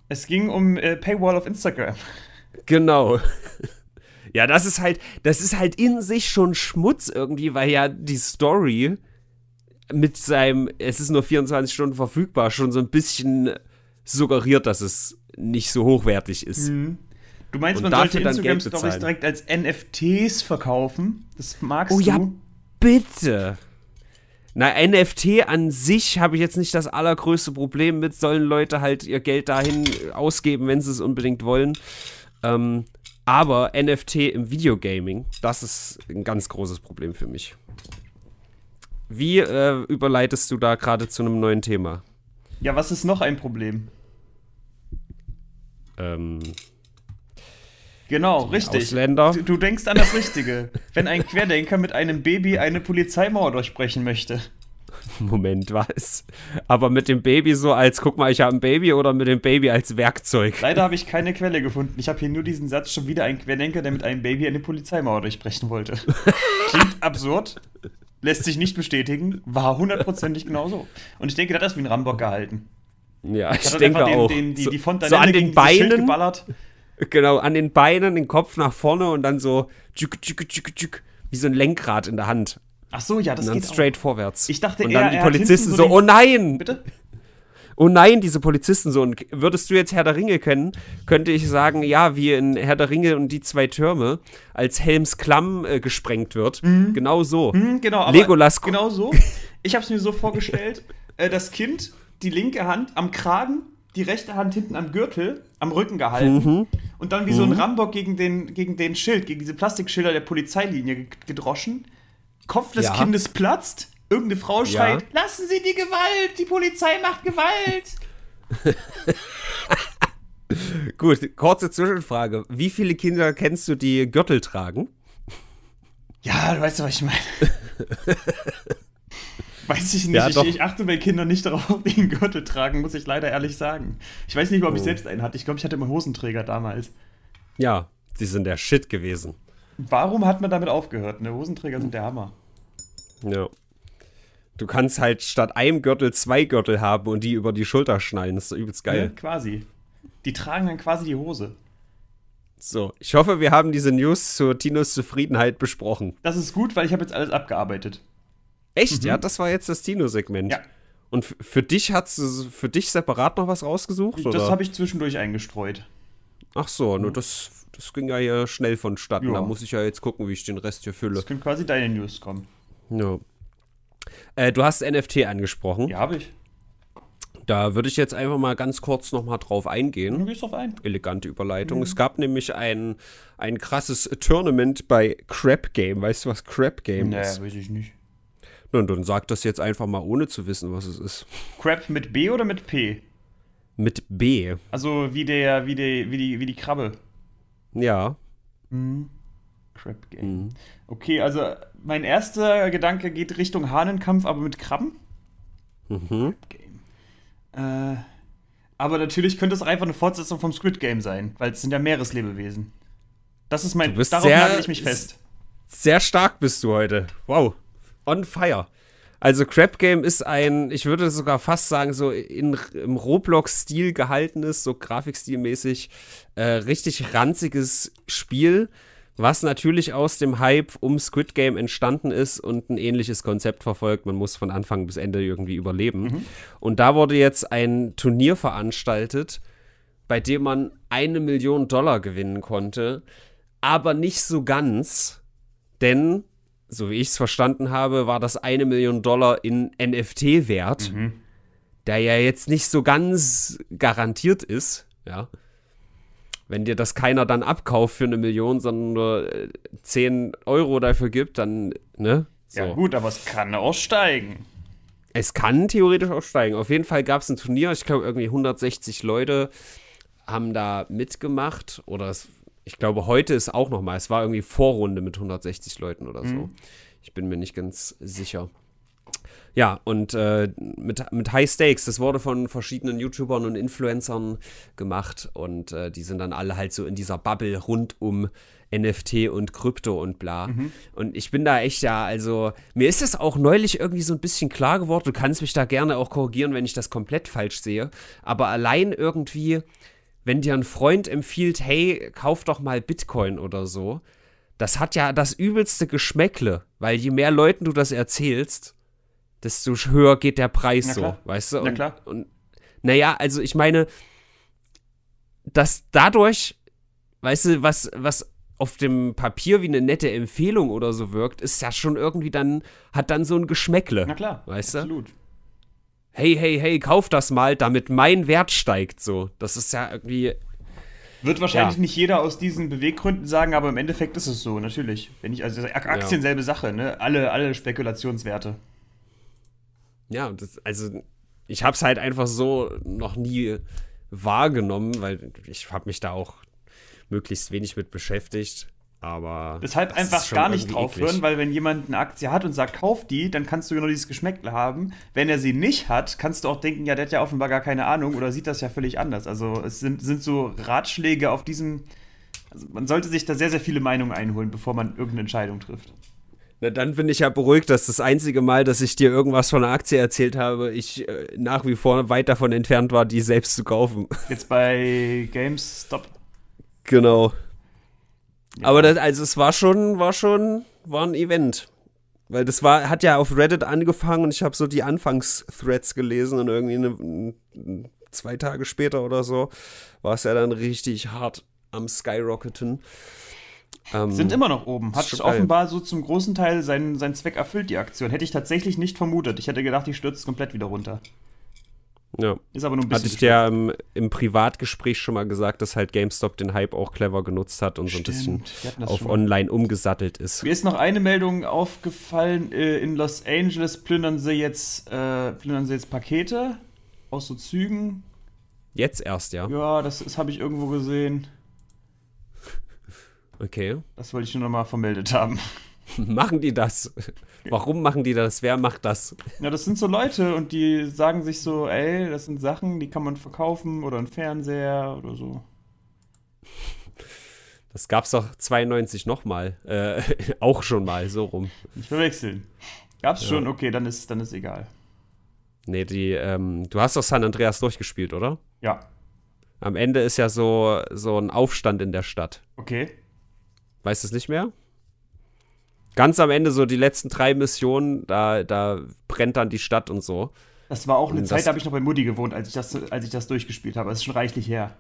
Es ging um äh, Paywall auf Instagram. Genau. [LAUGHS] Ja, das ist halt, das ist halt in sich schon Schmutz irgendwie, weil ja die Story mit seinem, es ist nur 24 Stunden verfügbar, schon so ein bisschen suggeriert, dass es nicht so hochwertig ist. Mhm. Du meinst, Und man sollte Instagram-Stories direkt als NFTs verkaufen? Das magst oh, du? Oh ja, bitte. Na, NFT an sich habe ich jetzt nicht das allergrößte Problem mit. Sollen Leute halt ihr Geld dahin ausgeben, wenn sie es unbedingt wollen. Ähm, aber NFT im Videogaming, das ist ein ganz großes Problem für mich. Wie äh, überleitest du da gerade zu einem neuen Thema? Ja, was ist noch ein Problem? Ähm, genau, richtig. Ausländer. Du, du denkst an das Richtige. Wenn ein Querdenker mit einem Baby eine Polizeimauer durchbrechen möchte. [LAUGHS] Moment war es. Aber mit dem Baby so als, guck mal, ich habe ein Baby oder mit dem Baby als Werkzeug. Leider habe [LAUGHS] ich keine Quelle gefunden. Ich habe hier nur diesen Satz schon wieder ein Querdenker, der mit einem Baby eine Polizeimauer durchbrechen wollte. [LAUGHS] Klingt absurd, lässt sich nicht bestätigen, war hundertprozentig genauso. Und ich denke, da hat das wie ein Rambock gehalten. Ja, ich halt denke auch. Den, die, so, die Font so an den Beinen geballert. Genau, an den Beinen, den Kopf nach vorne und dann so tschück, tschück, tschück, tschück, wie so ein Lenkrad in der Hand. Ach so, ja, das und dann geht straight auch. vorwärts. Ich dachte, und dann er, die Polizisten so, so oh nein! Bitte? Oh nein, diese Polizisten so. Und würdest du jetzt Herr der Ringe kennen, könnte ich sagen, ja, wie in Herr der Ringe und die zwei Türme, als Helms Klamm äh, gesprengt wird. Mhm. Genau so. Mhm, genau, Legolas. Genau so. Ich habe es mir so vorgestellt, [LAUGHS] äh, das Kind, die linke Hand am Kragen, die rechte Hand hinten am Gürtel, am Rücken gehalten. Mhm. Und dann wie so ein mhm. Rambock gegen den, gegen den Schild, gegen diese Plastikschilder der Polizeilinie gedroschen. Kopf des ja. Kindes platzt, irgendeine Frau schreit, ja. lassen Sie die Gewalt, die Polizei macht Gewalt. [LAUGHS] Gut, kurze Zwischenfrage. Wie viele Kinder kennst du, die Gürtel tragen? Ja, du weißt ja, was ich meine. [LAUGHS] weiß ich nicht. Ja, ich, ich, achte bei Kindern nicht darauf, ob die einen Gürtel tragen, muss ich leider ehrlich sagen. Ich weiß nicht mehr, ob ich oh. selbst einen hatte. Ich glaube, ich hatte immer Hosenträger damals. Ja, die sind der Shit gewesen. Warum hat man damit aufgehört? Ne, Hosenträger sind der Hammer. Ja. Du kannst halt statt einem Gürtel zwei Gürtel haben und die über die Schulter schneiden. Das ist übelst geil. Ja, quasi. Die tragen dann quasi die Hose. So, ich hoffe, wir haben diese News zur Tinos Zufriedenheit besprochen. Das ist gut, weil ich habe jetzt alles abgearbeitet. Echt? Mhm. Ja, das war jetzt das Tino-Segment. Ja. Und für dich hat es für dich separat noch was rausgesucht? Das habe ich zwischendurch eingestreut. Ach so, nur das, das ging ja hier schnell vonstatten. Ja. Da muss ich ja jetzt gucken, wie ich den Rest hier fülle. Das können quasi deine News kommen. Ja. Äh, du hast NFT angesprochen. Ja, habe ich. Da würde ich jetzt einfach mal ganz kurz nochmal drauf eingehen. Du gehst drauf ein. Elegante Überleitung. Mhm. Es gab nämlich ein, ein krasses Tournament bei Crap Game. Weißt du, was Crap Game naja, ist? Nee, weiß ich nicht. Nun, dann sag das jetzt einfach mal, ohne zu wissen, was es ist. Crap mit B oder mit P? Mit B. Also wie der, wie der, wie die, wie die Krabbe. Ja. Mhm. Crap Game. Mhm. Okay, also mein erster Gedanke geht Richtung Hahnenkampf, aber mit Krabben. Mhm. Crap Game. Äh, aber natürlich könnte es auch einfach eine Fortsetzung vom Squid Game sein, weil es sind ja Meereslebewesen. Das ist mein. Darauf sehr, nagel ich mich fest. Sehr stark bist du heute. Wow. On fire. Also Crap Game ist ein, ich würde sogar fast sagen, so in, im Roblox-Stil gehaltenes, so grafikstilmäßig, äh, richtig ranziges Spiel, was natürlich aus dem Hype um Squid Game entstanden ist und ein ähnliches Konzept verfolgt. Man muss von Anfang bis Ende irgendwie überleben. Mhm. Und da wurde jetzt ein Turnier veranstaltet, bei dem man eine Million Dollar gewinnen konnte, aber nicht so ganz, denn, so wie ich es verstanden habe, war das eine Million Dollar in NFT wert, mhm. der ja jetzt nicht so ganz garantiert ist, ja wenn dir das keiner dann abkauft für eine Million, sondern nur 10 äh, Euro dafür gibt, dann, ne? So. Ja, gut, aber es kann auch steigen. Es kann theoretisch auch steigen. Auf jeden Fall gab es ein Turnier, ich glaube, irgendwie 160 Leute haben da mitgemacht. Oder es, ich glaube, heute ist auch nochmal. Es war irgendwie Vorrunde mit 160 Leuten oder so. Mhm. Ich bin mir nicht ganz sicher. Ja, und äh, mit, mit High Stakes, das wurde von verschiedenen YouTubern und Influencern gemacht und äh, die sind dann alle halt so in dieser Bubble rund um NFT und Krypto und bla. Mhm. Und ich bin da echt ja, also mir ist das auch neulich irgendwie so ein bisschen klar geworden. Du kannst mich da gerne auch korrigieren, wenn ich das komplett falsch sehe. Aber allein irgendwie, wenn dir ein Freund empfiehlt, hey, kauf doch mal Bitcoin oder so, das hat ja das übelste Geschmäckle, weil je mehr Leuten du das erzählst, desto höher geht der Preis so, weißt du? Und, ja, klar. Und, naja, also ich meine, dass dadurch, weißt du, was, was auf dem Papier wie eine nette Empfehlung oder so wirkt, ist ja schon irgendwie dann, hat dann so ein Geschmäckle. Na klar, weißt absolut. Du? Hey, hey, hey, kauf das mal, damit mein Wert steigt so. Das ist ja irgendwie. Wird wahrscheinlich ja. nicht jeder aus diesen Beweggründen sagen, aber im Endeffekt ist es so, natürlich. Wenn ich, also Aktien ja. selbe Sache, ne? Alle, alle Spekulationswerte ja, das, also ich habe es halt einfach so noch nie wahrgenommen, weil ich habe mich da auch möglichst wenig mit beschäftigt. Aber Deshalb einfach gar nicht drauf eklig. hören, weil wenn jemand eine Aktie hat und sagt, kauf die, dann kannst du genau dieses Geschmäckle haben. Wenn er sie nicht hat, kannst du auch denken, ja, der hat ja offenbar gar keine Ahnung oder sieht das ja völlig anders. Also es sind, sind so Ratschläge auf diesem. Also man sollte sich da sehr, sehr viele Meinungen einholen, bevor man irgendeine Entscheidung trifft. Na, dann bin ich ja beruhigt, dass das einzige Mal, dass ich dir irgendwas von einer Aktie erzählt habe, ich äh, nach wie vor weit davon entfernt war, die selbst zu kaufen. Jetzt bei GameStop. Genau. Ja. Aber das, also es war schon, war schon, war ein Event. Weil das war, hat ja auf Reddit angefangen und ich habe so die Anfangs-Threads gelesen und irgendwie eine, zwei Tage später oder so war es ja dann richtig hart am Skyrocketen. Ähm, Sind immer noch oben. Hat offenbar so zum großen Teil seinen, seinen Zweck erfüllt, die Aktion. Hätte ich tatsächlich nicht vermutet. Ich hätte gedacht, die stürzt komplett wieder runter. Ja. Ist aber nur ein bisschen. Hatte ich dir im, im, Privatgespräch schon mal gesagt, dass halt GameStop den Hype auch clever genutzt hat und Stimmt. so ein bisschen auf online umgesattelt ist. Mir ist noch eine Meldung aufgefallen: äh, In Los Angeles plündern sie jetzt, äh, plündern sie jetzt Pakete aus so Zügen. Jetzt erst, ja. Ja, das, das habe ich irgendwo gesehen. Okay. Das wollte ich nur nochmal vermeldet haben. [LAUGHS] machen die das? Warum machen die das? Wer macht das? Ja, das sind so Leute und die sagen sich so, ey, das sind Sachen, die kann man verkaufen oder ein Fernseher oder so. Das gab's doch 92 nochmal. Äh, [LAUGHS] auch schon mal, so rum. Nicht verwechseln. Gab's ja. schon, okay, dann ist, dann ist egal. Nee, die, ähm, du hast doch San Andreas durchgespielt, oder? Ja. Am Ende ist ja so, so ein Aufstand in der Stadt. Okay. Weißt du es nicht mehr? Ganz am Ende, so die letzten drei Missionen, da, da brennt dann die Stadt und so. Das war auch eine und Zeit, da habe ich noch bei Mutti gewohnt, als ich das, als ich das durchgespielt habe. Das ist schon reichlich her.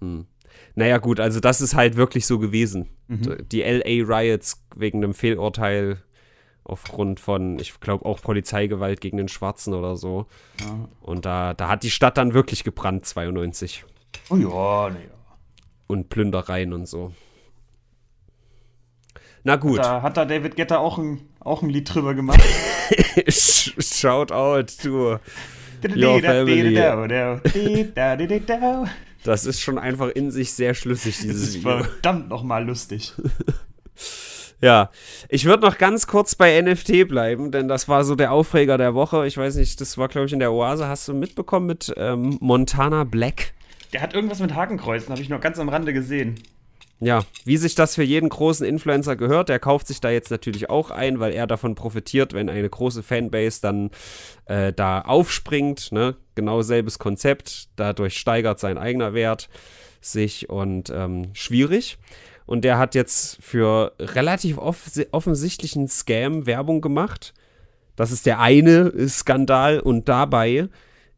Hm. Naja, gut, also das ist halt wirklich so gewesen. Mhm. Die LA Riots wegen einem Fehlurteil aufgrund von, ich glaube, auch Polizeigewalt gegen den Schwarzen oder so. Ja. Und da, da hat die Stadt dann wirklich gebrannt, 92. Oh ja, naja. Und Plündereien und so. Na gut. Da hat da David Getter auch ein, auch ein Lied drüber gemacht. [LAUGHS] Shout out to your family. Das ist schon einfach in sich sehr schlüssig, dieses Video. Das ist verdammt nochmal lustig. [LAUGHS] Ja, ich würde noch ganz kurz bei NFT bleiben, denn das war so der Aufreger der Woche. Ich weiß nicht, das war, glaube ich, in der Oase. Hast du mitbekommen mit ähm, Montana Black? Der hat irgendwas mit Hakenkreuzen, habe ich noch ganz am Rande gesehen ja, wie sich das für jeden großen Influencer gehört, der kauft sich da jetzt natürlich auch ein, weil er davon profitiert, wenn eine große Fanbase dann äh, da aufspringt. Ne? Genau selbes Konzept, dadurch steigert sein eigener Wert sich und ähm, schwierig. Und der hat jetzt für relativ off offensichtlichen Scam Werbung gemacht. Das ist der eine Skandal und dabei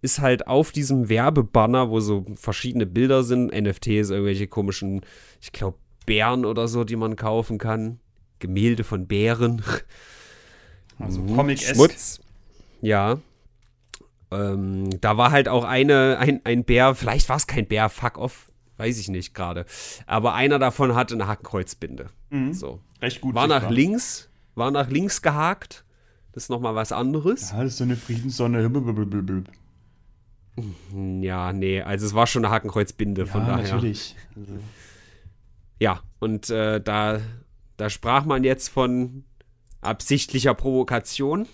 ist halt auf diesem Werbebanner, wo so verschiedene Bilder sind, NFTs, irgendwelche komischen, ich glaube, Bären oder so, die man kaufen kann. Gemälde von Bären. Also mhm. comic -esk. Schmutz. Ja. Ähm, da war halt auch eine, ein, ein Bär, vielleicht war es kein Bär, fuck off, weiß ich nicht gerade. Aber einer davon hatte eine Hakenkreuzbinde. Mhm. So. Recht gut. War nach war. links, war nach links gehakt. Das ist nochmal was anderes. Ja, das ist so eine Friedenssonne. Hm, ja, nee, also es war schon eine Hakenkreuzbinde, ja, von daher. Natürlich. Ja, und äh, da, da sprach man jetzt von absichtlicher Provokation.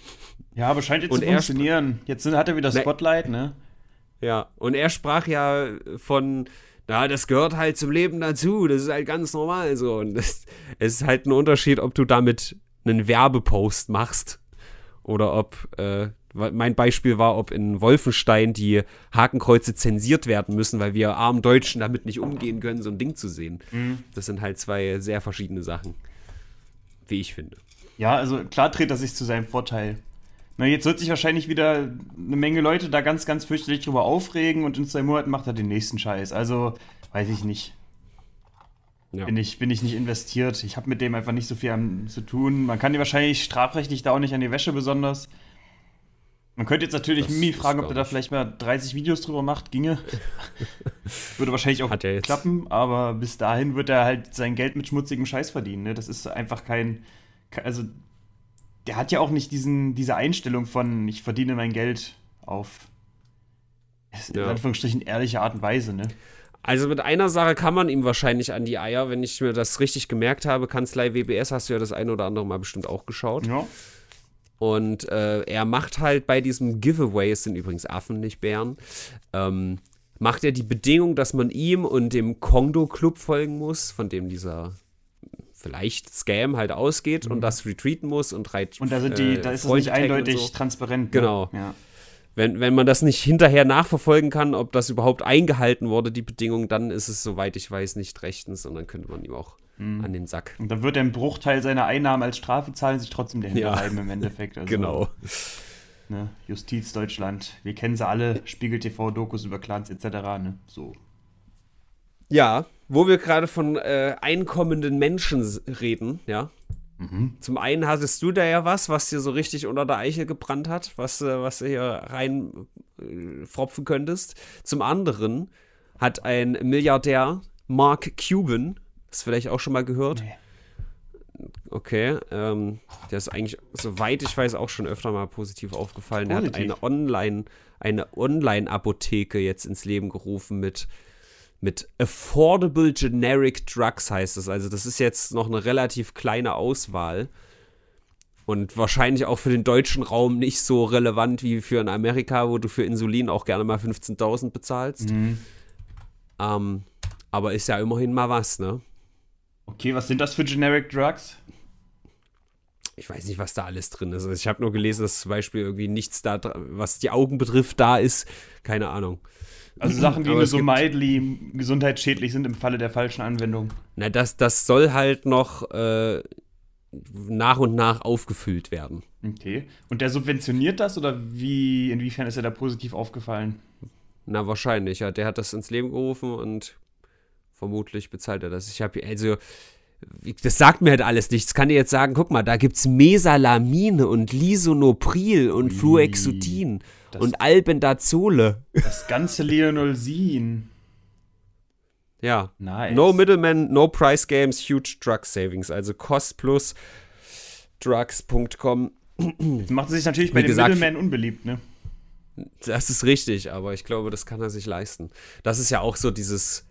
Ja, aber scheint jetzt und zu funktionieren. Jetzt hat er wieder Spotlight, ne? Ja, und er sprach ja von, na, das gehört halt zum Leben dazu, das ist halt ganz normal so. Und es, es ist halt ein Unterschied, ob du damit einen Werbepost machst oder ob äh, mein Beispiel war, ob in Wolfenstein die Hakenkreuze zensiert werden müssen, weil wir armen Deutschen damit nicht umgehen können, so ein Ding zu sehen. Mhm. Das sind halt zwei sehr verschiedene Sachen, wie ich finde. Ja, also klar dreht er sich zu seinem Vorteil. Na, jetzt wird sich wahrscheinlich wieder eine Menge Leute da ganz, ganz fürchterlich drüber aufregen und in zwei Monaten macht er den nächsten Scheiß. Also, weiß ich nicht. Ja. Bin, ich, bin ich nicht investiert. Ich habe mit dem einfach nicht so viel zu tun. Man kann die wahrscheinlich strafrechtlich da auch nicht an die Wäsche besonders. Man könnte jetzt natürlich Mimi fragen, ob der da vielleicht mal 30 Videos drüber macht, ginge. [LAUGHS] Würde wahrscheinlich auch klappen, aber bis dahin wird er halt sein Geld mit schmutzigem Scheiß verdienen. Ne? Das ist einfach kein. Also, der hat ja auch nicht diesen, diese Einstellung von, ich verdiene mein Geld auf in ja. Anführungsstrichen ehrliche Art und Weise, ne? Also mit einer Sache kann man ihm wahrscheinlich an die Eier, wenn ich mir das richtig gemerkt habe, Kanzlei WBS hast du ja das eine oder andere Mal bestimmt auch geschaut. Ja. Und äh, er macht halt bei diesem Giveaway, es sind übrigens Affen, nicht Bären, ähm, macht er die Bedingung, dass man ihm und dem Kondo Club folgen muss, von dem dieser vielleicht Scam halt ausgeht mhm. und das retreaten muss und reit, Und da sind die, äh, da ist es nicht eindeutig so. transparent. Ne? Genau. Ja. Wenn, wenn man das nicht hinterher nachverfolgen kann, ob das überhaupt eingehalten wurde, die Bedingung, dann ist es, soweit ich weiß, nicht rechtens und dann könnte man ihm auch mhm. an den Sack. Und dann wird er einen Bruchteil seiner Einnahmen als Strafe zahlen, sich trotzdem dahinter ja. bleiben im Endeffekt. [LAUGHS] Also, genau. Ne? Justiz Deutschland, wir kennen sie alle, Spiegel TV-Dokus über Clans etc. Ne? So. Ja, wo wir gerade von äh, einkommenden Menschen reden, ja. Mhm. Zum einen hattest du da ja was, was dir so richtig unter der Eiche gebrannt hat, was, äh, was du hier rein äh, fropfen könntest. Zum anderen hat ein Milliardär, Mark Cuban, Hast du vielleicht auch schon mal gehört? Nee. Okay, ähm, der ist eigentlich, soweit ich weiß, auch schon öfter mal positiv aufgefallen. Positiv. Er hat eine Online, eine Online-Apotheke jetzt ins Leben gerufen mit, mit Affordable Generic Drugs heißt es. Also das ist jetzt noch eine relativ kleine Auswahl und wahrscheinlich auch für den deutschen Raum nicht so relevant wie für in Amerika, wo du für Insulin auch gerne mal 15.000 bezahlst. Mhm. Ähm, aber ist ja immerhin mal was, ne? Okay, was sind das für Generic Drugs? Ich weiß nicht, was da alles drin ist. Also ich habe nur gelesen, dass zum Beispiel irgendwie nichts da, was die Augen betrifft, da ist. Keine Ahnung. Also Sachen, die nur so mildly gesundheitsschädlich sind im Falle der falschen Anwendung. Na, das, das soll halt noch äh, nach und nach aufgefüllt werden. Okay. Und der subventioniert das oder wie, inwiefern ist er da positiv aufgefallen? Na, wahrscheinlich, ja. Der hat das ins Leben gerufen und vermutlich bezahlt er das. Also ich habe, also, das sagt mir halt alles nichts. Kann dir jetzt sagen, guck mal, da gibt's Mesalamine und Lisonopril und Fluexutin das, und Albendazole. Das ganze Leonolsin. Ja. Nice. No middleman, no price games, huge drug savings. Also costplusdrugs.com. Jetzt macht sie sich natürlich bei Wie den gesagt, Middlemen unbeliebt, ne? Das ist richtig, aber ich glaube, das kann er sich leisten. Das ist ja auch so dieses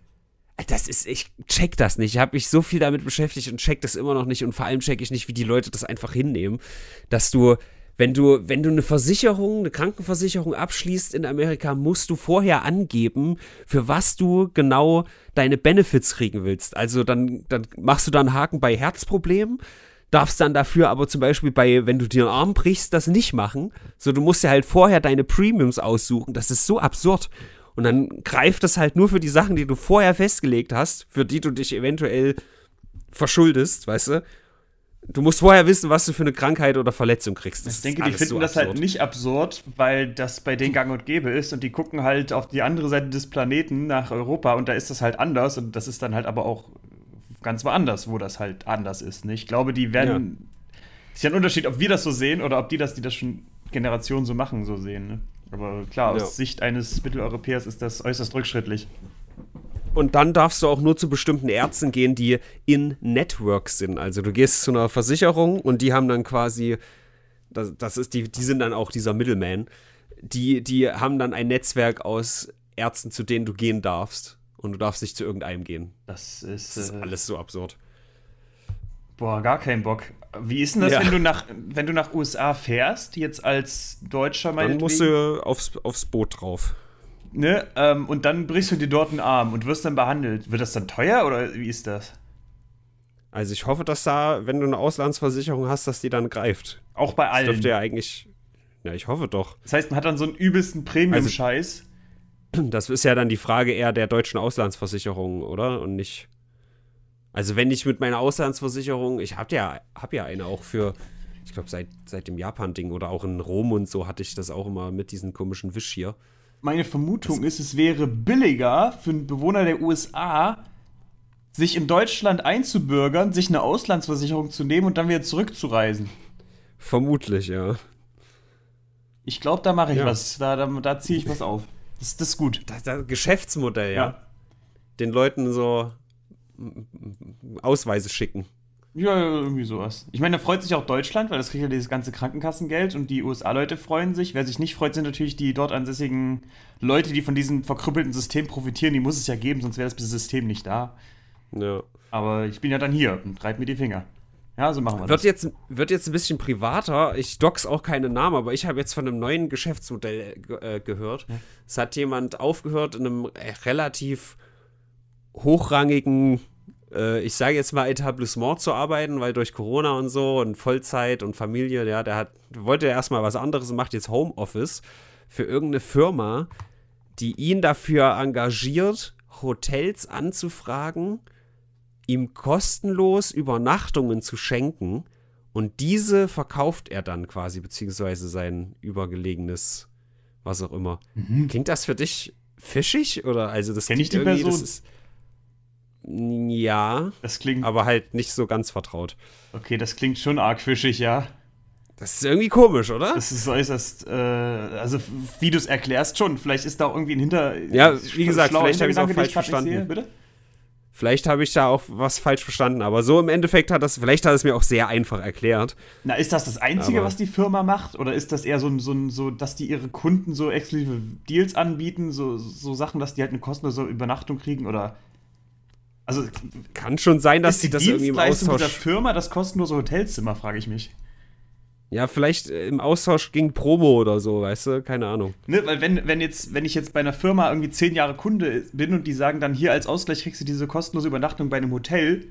das ist, ich check das nicht. Ich habe mich so viel damit beschäftigt und check das immer noch nicht. Und vor allem check ich nicht, wie die Leute das einfach hinnehmen, dass du, wenn du, wenn du eine Versicherung, eine Krankenversicherung abschließt in Amerika, musst du vorher angeben, für was du genau deine Benefits kriegen willst. Also dann, dann machst du da einen Haken bei Herzproblemen darfst dann dafür aber zum Beispiel bei, wenn du dir einen Arm brichst, das nicht machen. So, du musst ja halt vorher deine Premiums aussuchen. Das ist so absurd. Und dann greift das halt nur für die Sachen, die du vorher festgelegt hast, für die du dich eventuell verschuldest, weißt du? Du musst vorher wissen, was du für eine Krankheit oder Verletzung kriegst. Das ich denke, die finden so das halt nicht absurd, weil das bei denen gang und gäbe ist und die gucken halt auf die andere Seite des Planeten nach Europa und da ist das halt anders und das ist dann halt aber auch ganz woanders, wo das halt anders ist. Ne? Ich glaube, die werden. Ja. Es ist ja ein Unterschied, ob wir das so sehen oder ob die das, die das schon Generationen so machen, so sehen. Ne? Aber klar, aus ja. Sicht eines Mitteleuropäers ist das äußerst rückschrittlich. Und dann darfst du auch nur zu bestimmten Ärzten gehen, die in Network sind. Also du gehst zu einer Versicherung und die haben dann quasi, das, das ist die, die sind dann auch dieser Middleman. Die, die haben dann ein Netzwerk aus Ärzten, zu denen du gehen darfst. Und du darfst nicht zu irgendeinem gehen. Das ist, das ist äh, alles so absurd. Boah, gar keinen Bock. Wie ist denn das, ja. wenn du nach wenn du nach USA fährst, jetzt als Deutscher meinetwegen? Dann musst du aufs, aufs Boot drauf. Ne? Ähm, und dann brichst du dir dort einen Arm und wirst dann behandelt. Wird das dann teuer oder wie ist das? Also ich hoffe, dass da, wenn du eine Auslandsversicherung hast, dass die dann greift. Auch bei allen. Das dürfte ja eigentlich. Ja, ich hoffe doch. Das heißt, man hat dann so einen übelsten Premium-Scheiß. Also, [CLEARS THROAT] das ist ja dann die Frage eher der deutschen Auslandsversicherung, oder? Und nicht. Also wenn ich mit meiner Auslandsversicherung, ich habe ja, hab ja eine auch für, ich glaube seit, seit dem Japan-Ding oder auch in Rom und so hatte ich das auch immer mit diesem komischen Wisch hier. Meine Vermutung das ist, es wäre billiger für einen Bewohner der USA, sich in Deutschland einzubürgern, sich eine Auslandsversicherung zu nehmen und dann wieder zurückzureisen. Vermutlich, ja. Ich glaube, da mache ich ja. was. Da, da, da ziehe ich was auf. Das, das ist gut. Das, das Geschäftsmodell, ja. ja. Den Leuten so Ausweise schicken. Ja, irgendwie sowas. Ich meine, da freut sich auch Deutschland, weil das kriegt ja dieses ganze Krankenkassengeld und die USA-Leute freuen sich. Wer sich nicht freut, sind natürlich die dort ansässigen Leute, die von diesem verkrüppelten System profitieren. Die muss es ja geben, sonst wäre das System nicht da. Ja. Aber ich bin ja dann hier und reib mir die Finger. Ja, so machen wir wird das. Jetzt, wird jetzt ein bisschen privater. Ich dox auch keine Namen, aber ich habe jetzt von einem neuen Geschäftsmodell äh, äh gehört. Ja. Es hat jemand aufgehört, in einem äh, relativ hochrangigen, äh, ich sage jetzt mal Etablissement zu arbeiten, weil durch Corona und so und Vollzeit und Familie, ja, der hat, wollte erstmal was anderes und macht jetzt Homeoffice für irgendeine Firma, die ihn dafür engagiert, Hotels anzufragen, ihm kostenlos Übernachtungen zu schenken und diese verkauft er dann quasi, beziehungsweise sein übergelegenes, was auch immer. Mhm. Klingt das für dich fischig oder also das kenne ich die Person. Das ist, ja. Das klingt. Aber halt nicht so ganz vertraut. Okay, das klingt schon arg fischig, ja. Das ist irgendwie komisch, oder? Das ist äußerst, äh, also wie du es erklärst schon, vielleicht ist da irgendwie ein Hinter... Ja, äh, wie gesagt, vielleicht habe ich es auch falsch verstanden. Sehe, vielleicht habe ich da auch was falsch verstanden, aber so im Endeffekt hat das, vielleicht hat es mir auch sehr einfach erklärt. Na, ist das das Einzige, aber was die Firma macht? Oder ist das eher so, so, so dass die ihre Kunden so exklusive Deals anbieten, so, so Sachen, dass die halt eine kostenlose Übernachtung kriegen? Oder also kann schon sein, dass sie das irgendwie im Austausch dieser Firma das kostenlose Hotelzimmer, frage ich mich. Ja, vielleicht äh, im Austausch gegen Promo oder so, weißt du? Keine Ahnung. Ne, weil wenn, wenn jetzt, wenn ich jetzt bei einer Firma irgendwie zehn Jahre Kunde bin und die sagen dann hier als Ausgleich kriegst du diese kostenlose Übernachtung bei einem Hotel,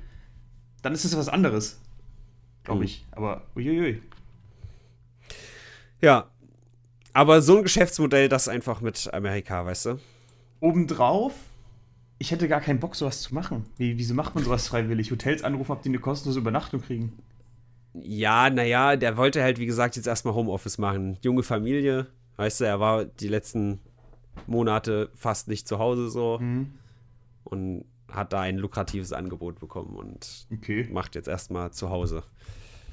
dann ist das was anderes. Glaube mhm. ich. Aber uiuiui. Ja. Aber so ein Geschäftsmodell, das einfach mit Amerika, weißt du? Obendrauf ich hätte gar keinen Bock, sowas zu machen. Wie, wieso macht man sowas freiwillig? Hotels anrufen, ob die eine kostenlose Übernachtung kriegen. Ja, naja, der wollte halt, wie gesagt, jetzt erstmal Homeoffice machen. Junge Familie, weißt du, er war die letzten Monate fast nicht zu Hause so mhm. und hat da ein lukratives Angebot bekommen und okay. macht jetzt erstmal zu Hause.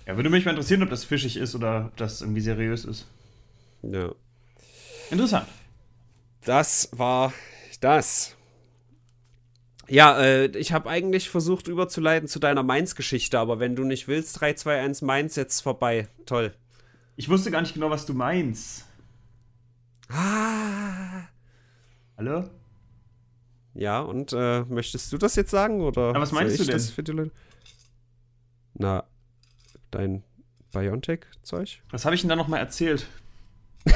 Ja, würde mich mal interessieren, ob das fischig ist oder ob das irgendwie seriös ist. Ja. Interessant. Das war das. Ja, äh, ich habe eigentlich versucht überzuleiten zu deiner Mainz-Geschichte, aber wenn du nicht willst, 3, 2, 1 Mainz jetzt vorbei. Toll. Ich wusste gar nicht genau, was du meinst. Ah. Hallo? Ja, und äh, möchtest du das jetzt sagen oder? Na, was meinst du denn? Das für die Leute? Na, dein Biontech-Zeug? Was habe ich denn da nochmal erzählt? [LAUGHS]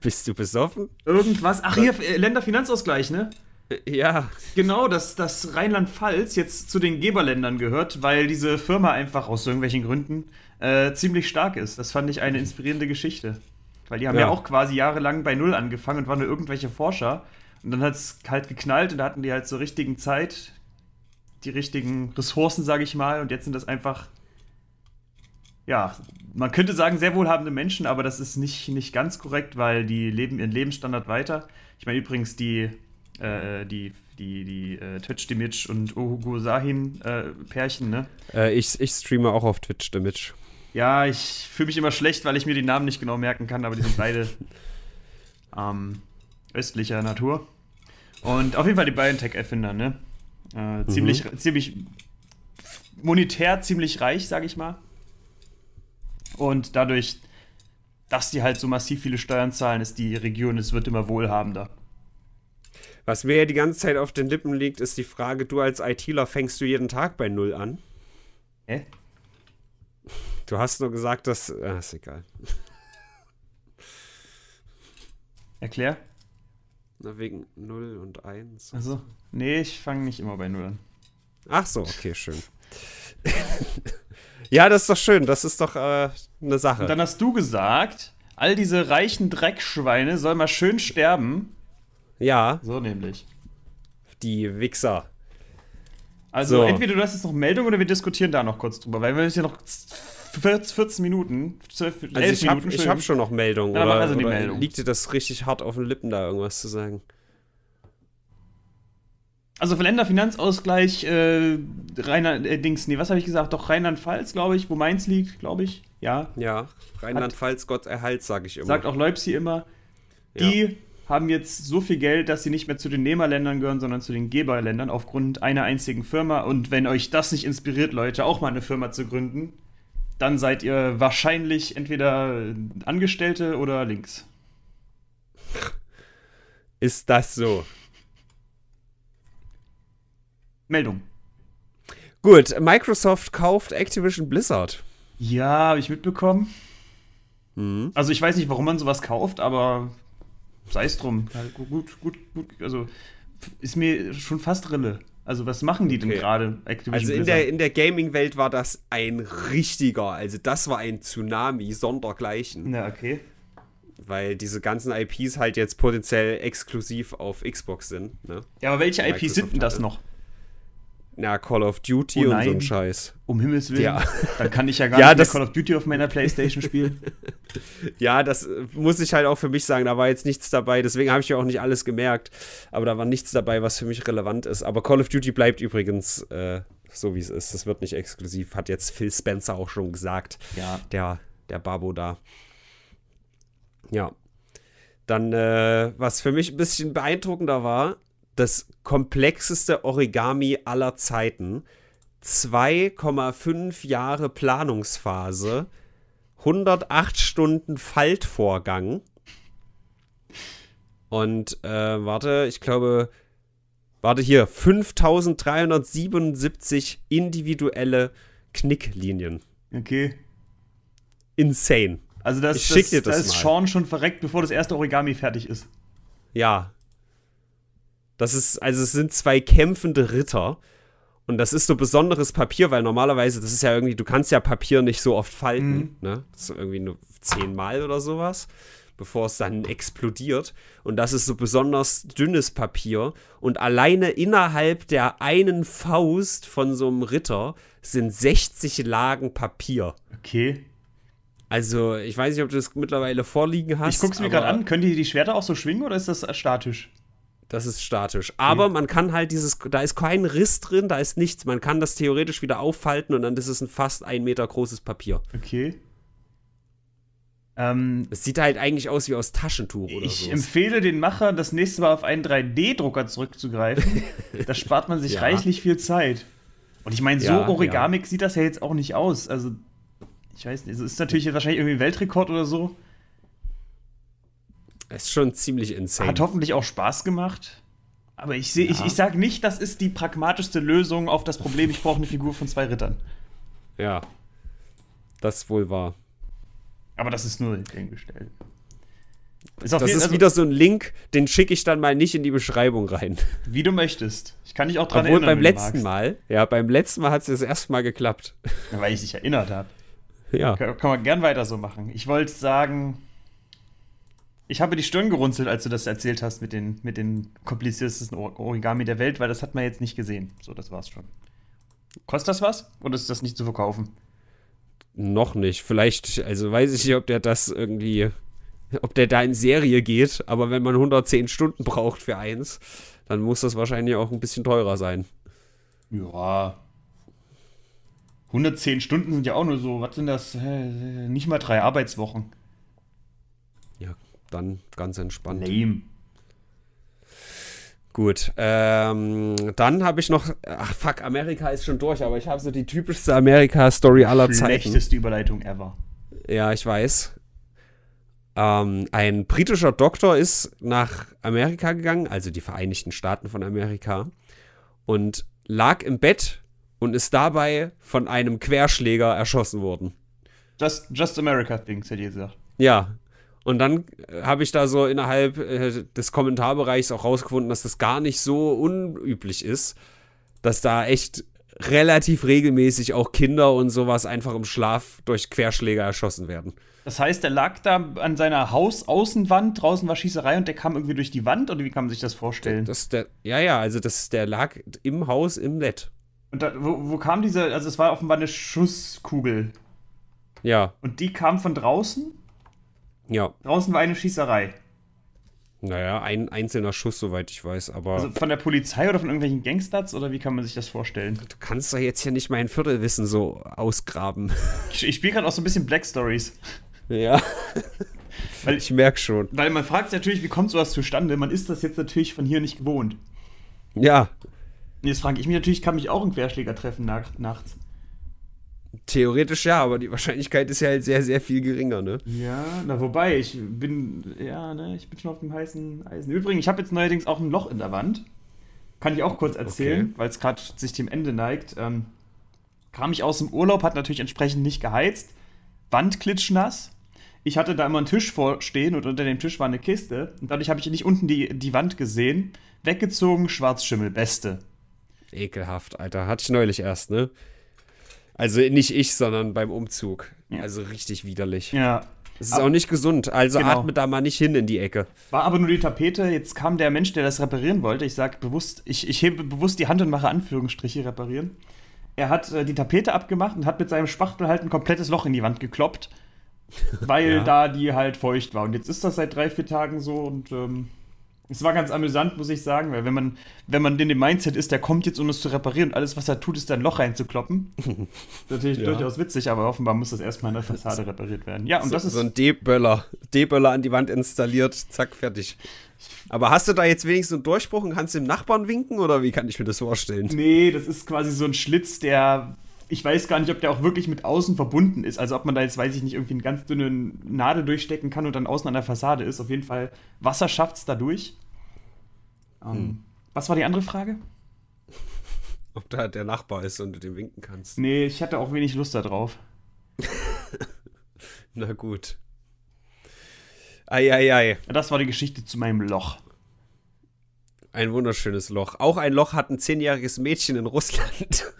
Bist du besoffen? Irgendwas. Ach, hier, äh, Länderfinanzausgleich, ne? [LAUGHS] Ja. Genau, dass, dass Rheinland-Pfalz jetzt zu den Geberländern gehört, weil diese Firma einfach aus irgendwelchen Gründen äh, ziemlich stark ist. Das fand ich eine inspirierende Geschichte. Weil die haben ja. ja auch quasi jahrelang bei Null angefangen und waren nur irgendwelche Forscher. Und dann hat es halt geknallt und da hatten die halt zur richtigen Zeit die richtigen Ressourcen, sage ich mal. Und jetzt sind das einfach, ja, man könnte sagen, sehr wohlhabende Menschen, aber das ist nicht, nicht ganz korrekt, weil die leben ihren Lebensstandard weiter. Ich meine übrigens, die äh, die, die, die äh, Twitch Dimitsch und Ohugo Sahin äh, Pärchen, ne? Äh, ich, ich streame auch auf Twitch Dimitsch. Ja, ich fühle mich immer schlecht, weil ich mir die Namen nicht genau merken kann, aber die sind beide [LAUGHS] ähm, östlicher Natur. Und auf jeden Fall die beiden Tech-Erfinder, ne? Äh, mhm. ziemlich, ziemlich monetär ziemlich reich, sag ich mal. Und dadurch, dass die halt so massiv viele Steuern zahlen, ist die Region, es wird immer wohlhabender. Was mir ja die ganze Zeit auf den Lippen liegt, ist die Frage, du als ITler fängst du jeden Tag bei Null an? Hä? Du hast nur gesagt, dass... Ah, ist egal. Erklär. Na, wegen 0 und 1. Also, nee, ich fange nicht immer bei 0 an. Ach so, okay, schön. ja, das ist doch schön. Das ist doch äh, eine Sache. Und dann hast du gesagt, all diese reichen Dreckschweine sollen mal schön sterben. Ja. So nämlich. Die Wichser. Also so. entweder du hast jetzt noch Meldung oder wir diskutieren da noch kurz drüber, weil wir müssen ja noch 14 Minuten, 12, 11 also ich Minuten. Hab, habe schon noch Meldung, ja, oder, also oder Meldung. liegt dir das richtig hart auf den Lippen, da irgendwas zu sagen? Also Länderfinanzausgleich, äh, Rheinland, äh, Dings, nee, was habe ich gesagt? Doch Rheinland-Pfalz, glaube ich, wo Mainz liegt, glaube ich, ja. Ja, Rheinland-Pfalz, Gott erhalt, sage ich immer. Sagt auch Leipzig immer. Die ja haben jetzt so viel Geld, dass sie nicht mehr zu den Nehmerländern gehören, sondern zu den Geberländern aufgrund einer einzigen Firma. Und wenn euch das nicht inspiriert, Leute, auch mal eine Firma zu gründen, dann seid ihr wahrscheinlich entweder Angestellte oder links. Ist das so? Meldung. Gut, Microsoft kauft Activision Blizzard. Ja, habe ich mitbekommen. Mhm. Also ich weiß nicht, warum man sowas kauft, aber sei es drum. Ja, gut, gut, gut, also ist mir schon fast Rille. Also was machen die okay. denn gerade? Also in der, in der Gaming-Welt war das ein richtiger, also das war ein Tsunami sondergleichen. Na, okay. Weil diese ganzen IPs halt jetzt potenziell exklusiv auf Xbox sind. Ne? Ja, aber welche IPs sind denn das noch? Na, Call of Duty oh, und so ein Scheiß. Um Himmels Willen. Ja. Dann kann ich ja gar [LAUGHS] ja, nicht Call of Duty auf meiner Playstation spielen. [LAUGHS] ja, das äh, muss ich halt auch für mich sagen. Da war jetzt nichts dabei. Deswegen habe ich ja auch nicht alles gemerkt. Aber da war nichts dabei, was für mich relevant ist. Aber Call of Duty bleibt übrigens äh, so, wie es ist. Das wird nicht exklusiv. Hat jetzt Phil Spencer auch schon gesagt. Ja. Der, der Babo da. Ja. Dann, äh, was für mich ein bisschen beeindruckender war, das komplexeste Origami aller Zeiten. 2,5 Jahre Planungsphase. 108 Stunden Faltvorgang. Und äh, warte, ich glaube, warte hier, 5377 individuelle Knicklinien. Okay. Insane. Also das, ich schick das, dir das da ist mal. Sean schon verreckt, bevor das erste Origami fertig ist. Ja. Das ist, also es sind zwei kämpfende Ritter und das ist so besonderes Papier, weil normalerweise, das ist ja irgendwie, du kannst ja Papier nicht so oft falten, mhm. ne? Das ist irgendwie nur zehnmal oder sowas, bevor es dann explodiert. Und das ist so besonders dünnes Papier. Und alleine innerhalb der einen Faust von so einem Ritter sind 60 Lagen Papier. Okay. Also, ich weiß nicht, ob du das mittlerweile vorliegen hast. Ich guck's mir gerade an. Können die die Schwerter auch so schwingen oder ist das statisch? Das ist statisch. Aber mhm. man kann halt dieses, da ist kein Riss drin, da ist nichts. Man kann das theoretisch wieder auffalten und dann ist es ein fast ein Meter großes Papier. Okay. Ähm, es sieht halt eigentlich aus wie aus Taschentuch oder so. Ich so. empfehle den Machern, das nächste Mal auf einen 3D-Drucker zurückzugreifen. [LAUGHS] da spart man sich ja. reichlich viel Zeit. Und ich meine, so ja, origamig ja. sieht das ja jetzt auch nicht aus. Also, ich weiß nicht, es ist natürlich wahrscheinlich irgendwie ein Weltrekord oder so ist schon ziemlich insane. Hat hoffentlich auch Spaß gemacht. Aber ich, ja. ich, ich sage nicht, das ist die pragmatischste Lösung auf das Problem, ich brauche eine Figur von zwei Rittern. Ja, das wohl wahr. Aber das ist nur hingestellt. Ist das jeden, ist also, wieder so ein Link, den schicke ich dann mal nicht in die Beschreibung rein. Wie du möchtest. Ich kann dich auch dran Obwohl erinnern. beim letzten Mal, ja, beim letzten Mal hat es das erste Mal geklappt. Ja, weil ich dich erinnert habe. Ja. Kann, kann man gern weiter so machen. Ich wollte sagen, ich habe die Stirn gerunzelt, als du das erzählt hast mit den, mit den kompliziertesten Origami der Welt, weil das hat man jetzt nicht gesehen. So, das war's schon. Kostet das was? Oder ist das nicht zu verkaufen? Noch nicht. Vielleicht, also weiß ich nicht, ob der das irgendwie, ob der da in Serie geht, aber wenn man 110 Stunden braucht für eins, dann muss das wahrscheinlich auch ein bisschen teurer sein. Ja. 110 Stunden sind ja auch nur so, was sind das? Nicht mal drei Arbeitswochen dann ganz entspannt. Lame. Gut, ähm, dann habe ich noch, ach fuck, Amerika ist schon durch, aber ich habe so die typischste Amerika-Story aller Schlechteste Zeiten. Schlechteste Überleitung ever. Ja, ich weiß. Ähm, ein britischer Doktor ist nach Amerika gegangen, also die Vereinigten Staaten von Amerika, und lag im Bett und ist dabei von einem Querschläger erschossen worden. Just, just America Things, hätte ich gesagt. Ja, und dann äh, habe ich da so innerhalb äh, des Kommentarbereichs auch rausgefunden, dass das gar nicht so unüblich ist, dass da echt relativ regelmäßig auch Kinder und sowas einfach im Schlaf durch Querschläger erschossen werden. Das heißt, er lag da an seiner Hausaußenwand, draußen war Schießerei und der kam irgendwie durch die Wand oder wie kann man sich das vorstellen? Das, der, ja, ja, also das, der lag im Haus im Bett. Und da, wo, wo kam diese, also es war offenbar eine Schusskugel. Ja. Und die kam von draußen? Ja. Draußen war eine Schießerei. Naja, ein einzelner Schuss, soweit ich weiß, aber. Also von der Polizei oder von irgendwelchen Gangsters oder wie kann man sich das vorstellen? Du kannst doch jetzt hier nicht mein Viertelwissen so ausgraben. Ich, ich spiele gerade auch so ein bisschen Black Stories. Ja. [LAUGHS] Weil, ich merke schon. Weil man fragt sich natürlich, wie kommt sowas zustande? Man ist das jetzt natürlich von hier nicht gewohnt. Ja. Jetzt frage ich mich natürlich, kann mich auch ein Querschläger treffen nach, nachts? Theoretisch ja, aber die Wahrscheinlichkeit ist ja halt sehr, sehr viel geringer, ne? Ja, na wobei, ich bin, ja, ne, ich bin schon auf dem heißen Eisen. Übrigens, ich habe jetzt neuerdings auch ein Loch in der Wand. Kann ich auch kurz erzählen, okay. weil es gerade sich dem Ende neigt. Ähm, kam ich aus dem Urlaub, hat natürlich entsprechend nicht geheizt. Wand klitschnass. Ich hatte da immer einen Tisch vorstehen und unter dem Tisch war eine Kiste. Und dadurch habe ich nicht unten die, die Wand gesehen. Weggezogen, Schwarzschimmel, beste. Ekelhaft, Alter. Hatte ich neulich erst, ne? Also nicht ich, sondern beim Umzug. Ja. Also richtig widerlich. Ja. Es ist aber, auch nicht gesund, also genau. atme da mal nicht hin in die Ecke. War aber nur die Tapete, jetzt kam der Mensch, der das reparieren wollte. Ich sag bewusst, ich, ich hebe bewusst die Hand und mache Anführungsstriche reparieren. Er hat äh, die Tapete abgemacht und hat mit seinem Spachtel halt ein komplettes Loch in die Wand gekloppt, weil [LAUGHS] ja. da die halt feucht war. Und jetzt ist das seit drei, vier Tagen so und ähm, es war ganz amüsant, muss ich sagen, weil wenn man, wenn man in dem Mindset ist, der kommt jetzt, um es zu reparieren und alles, was er tut, ist da ein Loch reinzukloppen. [LAUGHS] natürlich ja. durchaus witzig, aber offenbar muss das erstmal in der Fassade repariert werden. Ja, und so, das ist. So ein D-Böller. D-Böller an die Wand installiert, zack, fertig. Aber hast du da jetzt wenigstens einen Durchbruch und kannst dem Nachbarn winken oder wie kann ich mir das vorstellen? Nee, das ist quasi so ein Schlitz, der ich weiß gar nicht, ob der auch wirklich mit außen verbunden ist. Also ob man da jetzt, weiß ich nicht, irgendwie einen ganz dünnen Nadel durchstecken kann und dann außen an der Fassade ist. Auf jeden Fall, Wasser schafft es dadurch. Ähm, hm. Was war die andere Frage? [LAUGHS] Ob da der Nachbar ist und du dem winken kannst. Nee, ich hatte auch wenig Lust darauf. [LAUGHS] Na gut. Eieiei. Das war die Geschichte zu meinem Loch. Ein wunderschönes Loch. Auch ein Loch hat ein zehnjähriges Mädchen in Russland. [LAUGHS]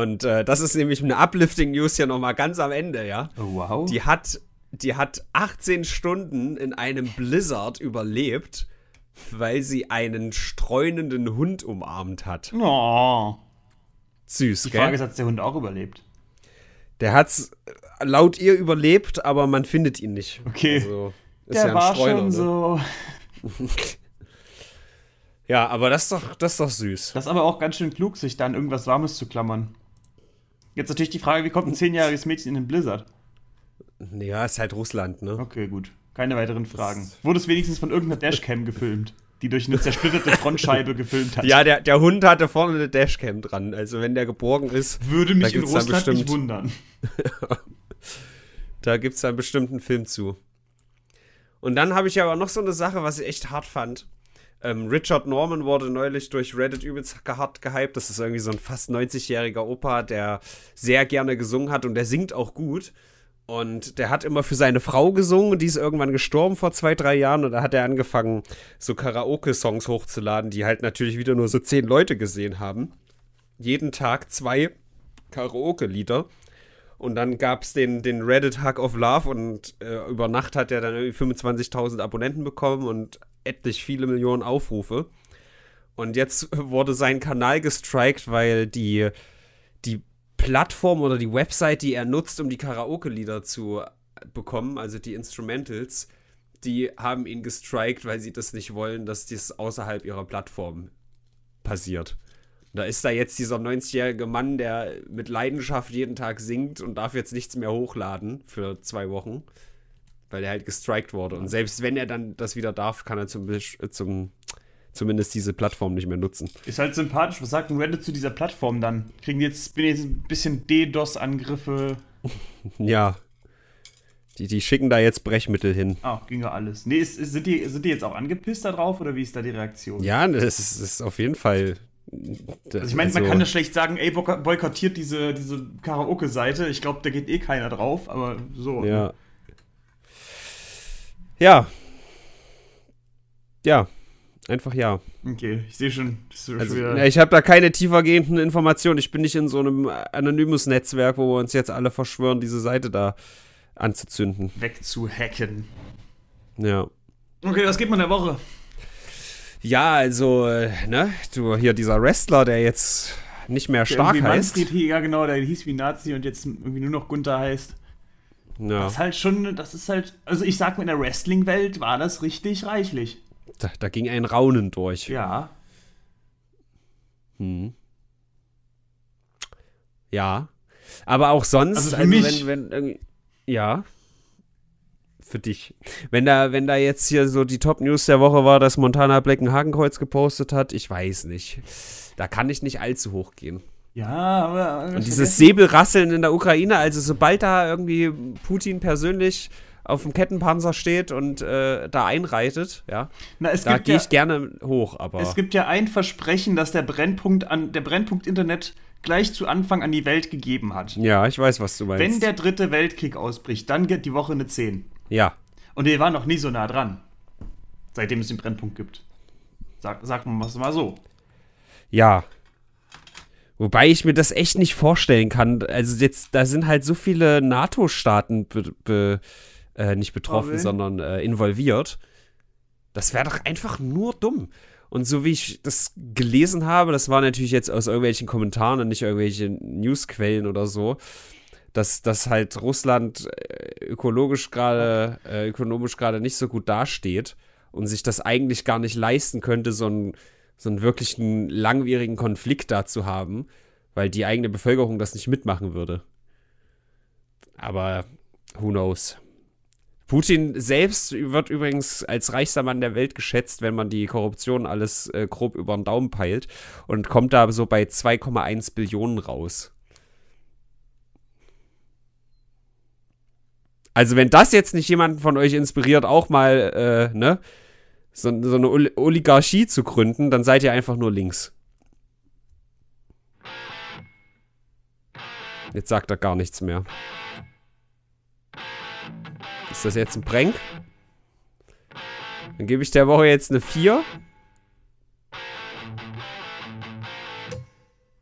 Und äh, das ist nämlich eine Uplifting News hier nochmal ganz am Ende, ja. Oh, wow. Die hat, die hat 18 Stunden in einem Blizzard überlebt, weil sie einen streunenden Hund umarmt hat. Oh. Süß, Die gell? Frage ist, hat der Hund auch überlebt? Der hat's äh, laut ihr überlebt, aber man findet ihn nicht. Okay. Also, der ja war Streuner, schon ne? so. [LAUGHS] ja, aber das ist, doch, das ist doch süß. Das ist aber auch ganz schön klug, sich dann irgendwas Warmes zu klammern. Jetzt natürlich die Frage, wie kommt ein zehnjähriges Mädchen in den Blizzard? Ja, ist halt Russland, ne? Okay, gut. Keine weiteren Fragen. Das Wurde es wenigstens von irgendeiner Dashcam [LAUGHS] gefilmt, die durch eine zersplitterte [LAUGHS] Frontscheibe gefilmt hat? Ja, der, der Hund hatte vorne eine Dashcam dran. Also, wenn der geborgen ist. Würde mich in Russland bestimmt, nicht wundern. [LAUGHS] da gibt es dann bestimmt einen Film zu. Und dann habe ich aber noch so eine Sache, was ich echt hart fand. Ähm, Richard Norman wurde neulich durch Reddit übelst hart gehypt. Das ist irgendwie so ein fast 90-jähriger Opa, der sehr gerne gesungen hat und der singt auch gut. Und der hat immer für seine Frau gesungen und die ist irgendwann gestorben vor zwei, drei Jahren. Und da hat er angefangen, so Karaoke-Songs hochzuladen, die halt natürlich wieder nur so zehn Leute gesehen haben. Jeden Tag zwei Karaoke-Lieder. Und dann gab es den, den Reddit Hug of Love und äh, über Nacht hat er dann irgendwie 25.000 Abonnenten bekommen und etlich viele Millionen Aufrufe. Und jetzt wurde sein Kanal gestrikt, weil die, die Plattform oder die Website, die er nutzt, um die Karaoke-Lieder zu äh, bekommen, also die Instrumentals, die haben ihn gestrikt, weil sie das nicht wollen, dass dies außerhalb ihrer Plattform passiert. Da ist da jetzt dieser 90-jährige Mann, der mit Leidenschaft jeden Tag singt und darf jetzt nichts mehr hochladen für zwei Wochen, weil er halt gestrikt wurde. Und selbst wenn er dann das wieder darf, kann er zum, äh, zum zumindest diese Plattform nicht mehr nutzen. Ist halt sympathisch. Was sagt denn Reddit zu dieser Plattform dann? Kriegen die jetzt, bin jetzt ein bisschen DDoS-Angriffe? [LAUGHS] ja. Die, die schicken da jetzt Brechmittel hin. Ach, ging ja alles. Nee, ist, ist, sind, die, sind die jetzt auch angepisst da drauf oder wie ist da die Reaktion? Ja, das ist, ist auf jeden Fall also ich meine, also, man kann ja schlecht sagen, ey, boykottiert diese, diese Karaoke-Seite. Ich glaube, da geht eh keiner drauf, aber so. Ne? Ja. Ja. Ja. Einfach ja. Okay, ich sehe schon. Also, na, ich habe da keine tiefergehenden Informationen. Ich bin nicht in so einem anonymes Netzwerk, wo wir uns jetzt alle verschwören, diese Seite da anzuzünden. Wegzuhacken. Ja. Okay, was geht man der Woche? Ja, also, äh, ne, du hier dieser Wrestler, der jetzt nicht mehr stark der heißt. Manfred Heger, genau, der hieß wie Nazi und jetzt irgendwie nur noch Gunther heißt. Ja. Das ist halt schon, das ist halt, also ich sag mal, in der Wrestling-Welt war das richtig reichlich. Da, da, ging ein Raunen durch. Ja. Hm. Ja. Aber auch sonst, also, für also mich, wenn, wenn, ja für dich. Wenn da, wenn da jetzt hier so die Top-News der Woche war, dass Montana Black ein Hakenkreuz gepostet hat, ich weiß nicht. Da kann ich nicht allzu hoch gehen. Ja, aber. Äh, und dieses Säbelrasseln in der Ukraine, also sobald da irgendwie Putin persönlich auf dem Kettenpanzer steht und äh, da einreitet, ja. Na, es da gehe ich ja, gerne hoch, aber. Es gibt ja ein Versprechen, dass der Brennpunkt an der Brennpunkt Internet gleich zu Anfang an die Welt gegeben hat. Ja, ich weiß, was du meinst. Wenn der dritte Weltkrieg ausbricht, dann geht die Woche eine 10. Ja. Und wir waren noch nie so nah dran, seitdem es den Brennpunkt gibt. Sag, sag mal, was mal so. Ja. Wobei ich mir das echt nicht vorstellen kann. Also jetzt, da sind halt so viele NATO-Staaten be, be, äh, nicht betroffen, oh, sondern äh, involviert. Das wäre doch einfach nur dumm. Und so wie ich das gelesen habe, das war natürlich jetzt aus irgendwelchen Kommentaren und nicht irgendwelchen Newsquellen oder so, dass, dass halt Russland äh, ökologisch gerade, äh, ökonomisch gerade nicht so gut dasteht und sich das eigentlich gar nicht leisten könnte, so einen, so einen wirklichen langwierigen Konflikt da zu haben, weil die eigene Bevölkerung das nicht mitmachen würde. Aber who knows? Putin selbst wird übrigens als reichster Mann der Welt geschätzt, wenn man die Korruption alles äh, grob über den Daumen peilt und kommt da so bei 2,1 Billionen raus. Also, wenn das jetzt nicht jemanden von euch inspiriert, auch mal, äh, ne, so, so eine Oligarchie zu gründen, dann seid ihr einfach nur links. Jetzt sagt er gar nichts mehr. Ist das jetzt ein Prank? Dann gebe ich der Woche jetzt eine 4.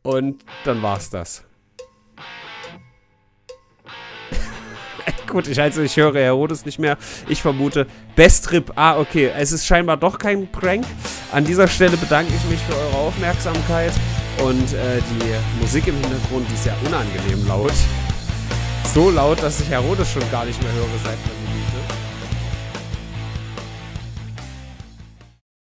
Und dann war's das. Gut, ich, also, ich höre Herodes nicht mehr. Ich vermute Bestrip. Ah, okay. Es ist scheinbar doch kein Prank. An dieser Stelle bedanke ich mich für eure Aufmerksamkeit. Und äh, die Musik im Hintergrund, die ist ja unangenehm laut. So laut, dass ich Herodes schon gar nicht mehr höre seit einem